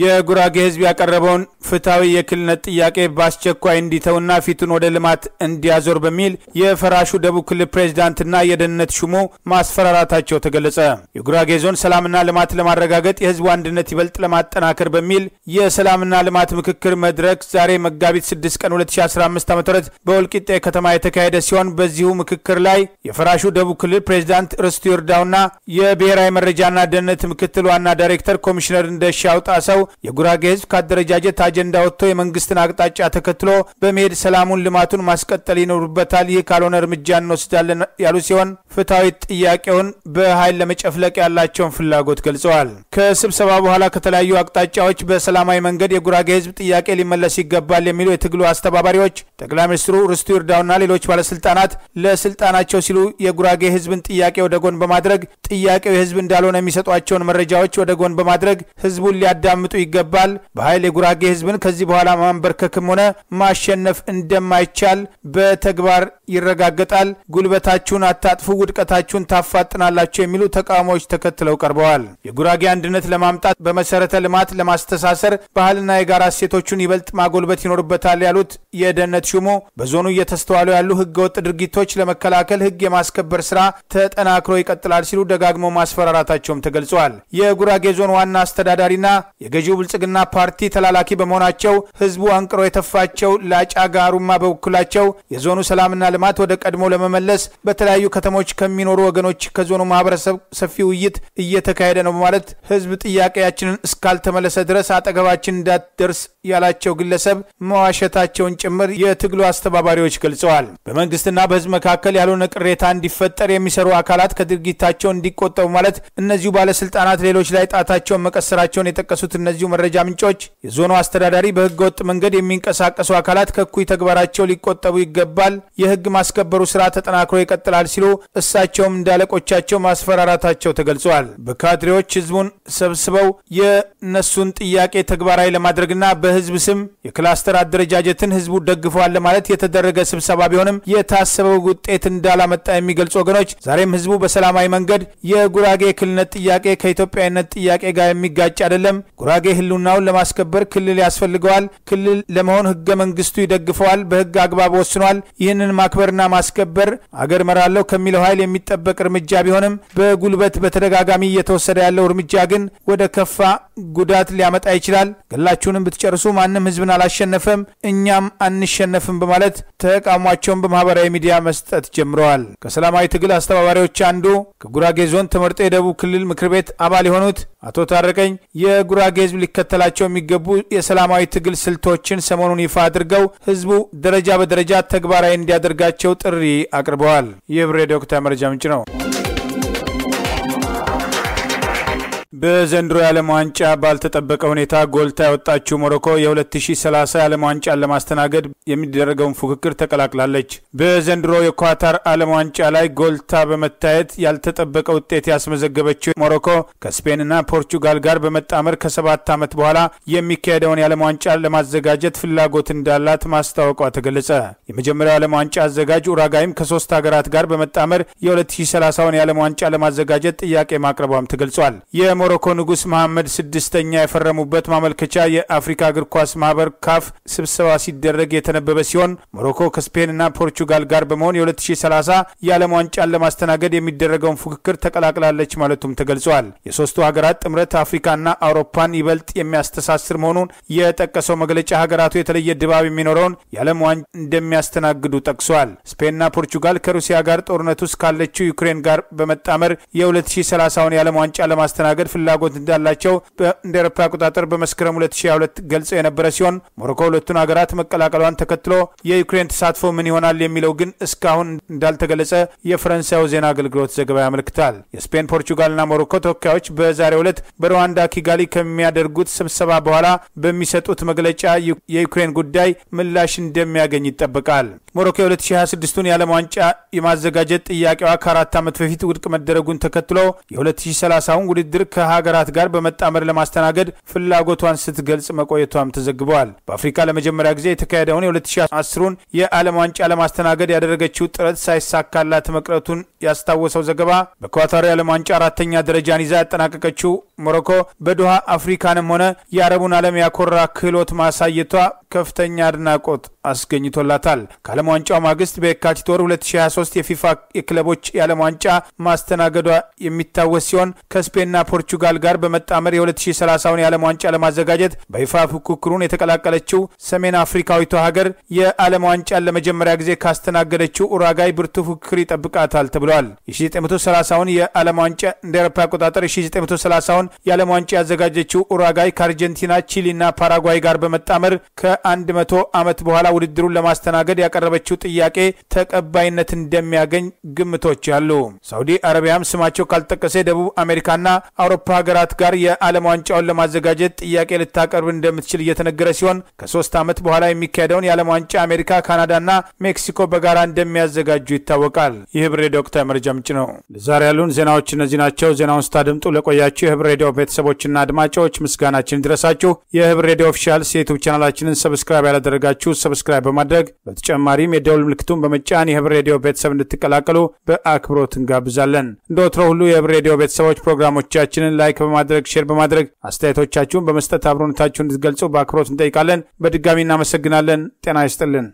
የጉራጌ ህዝብ ያቀረበውን ፍትሐዊ የክልልነት ጥያቄ በአስቸኳይ እንዲተውና ፊቱን ወደ ልማት እንዲያዞር በሚል የፈራሹ ደቡብ ክልል ፕሬዚዳንትና የደህንነት ሹሙ ማስፈራራታቸው ተገለጸ። የጉራጌ ዞን ሰላምና ልማት ለማረጋገጥ የህዝቡ አንድነት ይበልጥ ለማጠናከር በሚል የሰላምና ልማት ምክክር መድረክ ዛሬ መጋቢት 6 ቀን 2015 ዓ ም በወልቂጤ ከተማ የተካሄደ ሲሆን በዚሁ ምክክር ላይ የፈራሹ ደቡብ ክልል ፕሬዚዳንት ርስቱ ይርዳውና የብሔራዊ መረጃና ደህንነት ምክትል ዋና ዳይሬክተር ኮሚሽነር እንደሻው ጣሰው የጉራጌ ህዝብ ከአደረጃጀት አጀንዳ ወጥቶ የመንግስትን አቅጣጫ ተከትሎ በመሄድ ሰላሙን፣ ልማቱን ማስቀጠል ይኖሩበታል። ይህ ካልሆነ እርምጃ እንወስዳለን ያሉ ሲሆን ፍትሐዊ ጥያቄውን በኃይል ለመጨፍለቅ ያላቸውን ፍላጎት ገልጸዋል። ከስብሰባ በኋላ ከተለያዩ አቅጣጫዎች በሰላማዊ መንገድ የጉራጌ ህዝብ ጥያቄ ሊመለስ ይገባል የሚሉ የትግሉ አስተባባሪዎች ጠቅላይ ሚኒስትሩ ርስቱ ይርዳውና ሌሎች ባለስልጣናት ለስልጣናቸው ሲሉ የጉራጌ ህዝብን ጥያቄ ወደ ጎን በማድረግ ጥያቄው የህዝብ እንዳልሆነ የሚሰጧቸውን መረጃዎች ወደ ጎን በማድረግ ህዝቡን ሊያዳምጡ ሊያዳምጡ ይገባል። በኃይል የጉራጌ ህዝብን ከዚህ በኋላ ማንበርከክም ሆነ ማሸነፍ እንደማይቻል በተግባር ይረጋገጣል። ጉልበታችሁን አታጥፉ፣ ውድቀታችሁን ታፋጥናላችሁ የሚሉ ተቃውሞዎች ተከትለው ቀርበዋል። የጉራጌ አንድነት ለማምጣት በመሰረተ ልማት ለማስተሳሰር ባህልና የጋራ እሴቶቹን ይበልጥ ማጎልበት ይኖርበታል ያሉት የደህንነት ሹሙ በዞኑ እየተስተዋሉ ያሉ ህገወጥ ድርጊቶች ለመከላከል ህግ የማስከበር ስራ ተጠናክሮ ይቀጥላል ሲሉ ደጋግመው ማስፈራራታቸውም ተገልጿል። የጉራጌ ዞን ዋና አስተዳዳሪና የገ ገዢው ብልጽግና ፓርቲ ተላላኪ በመሆናቸው ህዝቡ አንቅሮ የተፋቸው ላጫ ጋሩማ በበኩላቸው የዞኑ ሰላምና ልማት ወደ ቀድሞ ለመመለስ በተለያዩ ከተሞች ከሚኖሩ ወገኖች ከዞኑ ማህበረሰብ ሰፊ ውይይት እየተካሄደ ነው በማለት ህዝብ ጥያቄያችንን እስካልተመለሰ ድረስ አጠገባችን እንዳትደርስ ያላቸው ግለሰብ መዋሸታቸውን ጭምር የትግሉ አስተባባሪዎች ገልጸዋል። በመንግስትና በህዝብ መካከል ያልሆነ ቅሬታ እንዲፈጠር የሚሰሩ አካላት ከድርጊታቸው እንዲቆጠቡ ማለት እነዚሁ ባለስልጣናት ሌሎች ላይ ጣታቸውን መቀሰራቸውን የጠቀሱት እነ የእነዚሁ መረጃ ምንጮች የዞኑ አስተዳዳሪ በህገ ወጥ መንገድ የሚንቀሳቀሱ አካላት ከእኩይ ተግባራቸው ሊቆጠቡ ይገባል፣ የህግ ማስከበሩ ስራ ተጠናክሮ ይቀጥላል ሲሉ እሳቸውም እንዳለቆቻቸው ማስፈራራታቸው ተገልጿል። በካድሬዎች ህዝቡን ሰብስበው የእነሱን ጥያቄ ተግባራዊ ለማድረግና በህዝብ ስም የክላስተር አደረጃጀትን ህዝቡ ደግፈዋል ለማለት የተደረገ ስብሰባ ቢሆንም የታሰበው ውጤት እንዳላመጣ የሚገልጹ ወገኖች ዛሬም ህዝቡ በሰላማዊ መንገድ የጉራጌ ክልልነት ጥያቄ ከኢትዮጵያዊነት ጥያቄ ጋር የሚጋጭ አይደለም፣ ጉራ ጉራጌ ህልውናውን ለማስከበር ክልል ያስፈልገዋል። ክልል ለመሆን ህገ መንግስቱ ይደግፈዋል፣ በህግ አግባብ ወስኗል። ይህንን ማክበርና ማስከበር አገር መራለሁ ከሚለው ኃይል የሚጠበቅ እርምጃ ቢሆንም በጉልበት በተደጋጋሚ እየተወሰደ ያለው እርምጃ ግን ወደ ከፋ ጉዳት ሊያመጣ ይችላል። ገላችሁንም ብትጨርሱ ማንም ህዝብን አላሸነፈም፣ እኛም አንሸነፍም በማለት ተቃውሟቸውን በማህበራዊ ሚዲያ መስጠት ጀምረዋል። ከሰላማዊ ትግል አስተባባሪዎች አንዱ ከጉራጌ ዞን ተመርጦ የደቡብ ክልል ምክር ቤት አባል የሆኑት አቶ ታረቀኝ የጉራጌ ህዝብ ሊከተላቸው የሚገቡ የሰላማዊ ትግል ስልቶችን ሰሞኑን ይፋ አድርገው ህዝቡ ደረጃ በደረጃ ተግባራዊ እንዲያደርጋቸው ጥሪ አቅርበዋል። ይህ ብሬ ዶክተር መረጃ ምንጭ ነው። በዘንድሮ የዓለም ዋንጫ ባልተጠበቀ ሁኔታ ጎልታ ያወጣችው ሞሮኮ የ2030 የዓለም ዋንጫን ለማስተናገድ የሚደረገውን ፉክክር ተቀላቅላለች። በዘንድሮ የኳታር ዓለም ዋንጫ ላይ ጎልታ በመታየት ያልተጠበቀ ውጤት ያስመዘገበችው ሞሮኮ ከስፔንና ፖርቹጋል ጋር በመጣመር ከሰባት ዓመት በኋላ የሚካሄደውን የዓለም ዋንጫ ለማዘጋጀት ፍላጎት እንዳላት ማስታወቋ ተገለጸ። የመጀመሪያው የዓለም ዋንጫ አዘጋጅ ኡራጋይም ከሶስት ሀገራት ጋር በመጣመር የ2030ውን የዓለም ዋንጫ ለማዘጋጀት ጥያቄ ማቅረቧም ተገልጿል። የሞሮኮ ንጉሥ መሐመድ ስድስተኛ የፈረሙበት ማመልከቻ የአፍሪካ እግር ኳስ ማህበር ካፍ ስብሰባ ሲደረግ የተነበበ ሲሆን ሞሮኮ ከስፔንና ፖርቹጋል ጋር በመሆን የ2030 የዓለም ዋንጫን ለማስተናገድ የሚደረገውን ፉክክር ተቀላቅላለች ማለቱም ተገልጿል። የሶስቱ ሀገራት ጥምረት አፍሪካና አውሮፓን ይበልጥ የሚያስተሳስር መሆኑን የጠቀሰው መግለጫ ሀገራቱ የተለየ ድባብ የሚኖረውን የዓለም ዋንጫ እንደሚያስተናግዱ ጠቅሷል። ስፔንና ፖርቹጋል ከሩሲያ ጋር ጦርነት ውስጥ ካለችው ዩክሬን ጋር በመጣመር የ2030ውን የዓለም ዋንጫ ለማስተናገድ ፍላጎት እንዳላቸው እንደ ኤሮፓ አቆጣጠር በመስከረም 2022 ገልጸው የነበረ ሲሆን ሞሮኮ ሁለቱን ሀገራት መቀላቀሏን ተከትሎ የዩክሬን ተሳትፎ ምን ይሆናል የሚለው ግን እስካሁን እንዳልተገለጸ የፈረንሳዩ ዜና አገልግሎት ዘገባ ያመልክታል። የስፔን ፖርቹጋልና ሞሮኮ ተወካዮች በዛሬው ዕለት በሩዋንዳ ኪጋሊ ከሚያደርጉት ስብሰባ በኋላ በሚሰጡት መግለጫ የዩክሬን ጉዳይ ምላሽ እንደሚያገኝ ይጠበቃል። ሞሮኮ የ2026ቱን የዓለም ዋንጫ የማዘጋጀት ጥያቄዋ ከአራት ዓመት በፊት ውድቅ መደረጉን ተከትሎ የ2030ውን ውድድር ከ ሀገራት ጋር በመጣመር ለማስተናገድ ፍላጎቷን ስትገልጽ መቆየቷም ተዘግበዋል። በአፍሪካ ለመጀመሪያ ጊዜ የተካሄደውን የ2010ሩን የዓለም ዋንጫ ለማስተናገድ ያደረገችው ጥረት ሳይሳካላት መቅረቱን ያስታወሰው ዘገባ በኳታሪ ዓለም ዋንጫ አራተኛ ደረጃን ይዛ ያጠናቀቀችው ሞሮኮ በዱሃ አፍሪካንም ሆነ የአረቡን ዓለም ያኮራ ክህሎት ማሳየቷ ከፍተኛ አድናቆት አስገኝቶላታል። ከዓለም ዋንጫው ማግስት በየካቲት ወር 2023 የፊፋ የክለቦች የዓለም ዋንጫ ማስተናገዷ የሚታወስ ሲሆን ከስፔንና ፖርቹጋል ጋር በመጣመር የ2030ውን የዓለም ዋንጫ ለማዘጋጀት በይፋ ፉክክሩን የተቀላቀለችው ሰሜን አፍሪካዊቷ ሀገር የዓለም ዋንጫን ለመጀመሪያ ጊዜ ካስተናገደችው ኡራጋይ ብርቱ ፉክክር ይጠብቃታል ተብሏል። የ1930ውን የዓለም ዋንጫ እንደ አውሮፓ አቆጣጠር 1930ውን የዓለም ዋንጫ ያዘጋጀችው ኡራጋይ ከአርጀንቲና፣ ቺሊና ፓራጓይ ጋር በመጣመር ከ100 ዓመት በኋላ ውድድሩን ለማስተናገድ ያቀረበችው ጥያቄ ተቀባይነት እንደሚያገኝ ግምቶች አሉ። ሳውዲ አረቢያም ስማቸው ካልጠቀሰ ደቡብ አሜሪካና አውሮፓ ሀገራት ጋር የዓለም ዋንጫውን ለማዘጋጀት ጥያቄ ልታቀርብ እንደምትችል እየተነገረ ሲሆን ከሶስት ዓመት በኋላ የሚካሄደውን የዓለም ዋንጫ አሜሪካ፣ ካናዳና ሜክሲኮ በጋራ እንደሚያዘጋጁ ይታወቃል። የህብ ሬዲዮ ወቅታዊ መረጃ ምንጭ ነው። ለዛሬ ያሉን ዜናዎች እነዚህ ናቸው። ዜናውን ስታደምጡ ለቆያችሁ የህብር ሬዲዮ ቤተሰቦችና አድማጮች ምስጋናችን ድረሳችሁ። የህብር ሬዲዮ ኦፊሻል የዩቱብ ቻናላችንን ሰብስክራይብ ያላደረጋችሁ ሰብስ ሰብስክራይብ በማድረግ በተጨማሪም የደውል ምልክቱን በመጫን የህብር ሬዲዮ ቤተሰብ እንድትቀላቀሉ በአክብሮት እንጋብዛለን። እንደ ወትሮ ሁሉ የህብር ሬዲዮ ቤተሰቦች ፕሮግራሞቻችንን ላይክ በማድረግ ሼር በማድረግ አስተያየቶቻችሁን በመስጠት አብሮነታችሁን እንድትገልጹ በአክብሮት እንጠይቃለን። በድጋሚ እናመሰግናለን። ጤና ይስጥልን።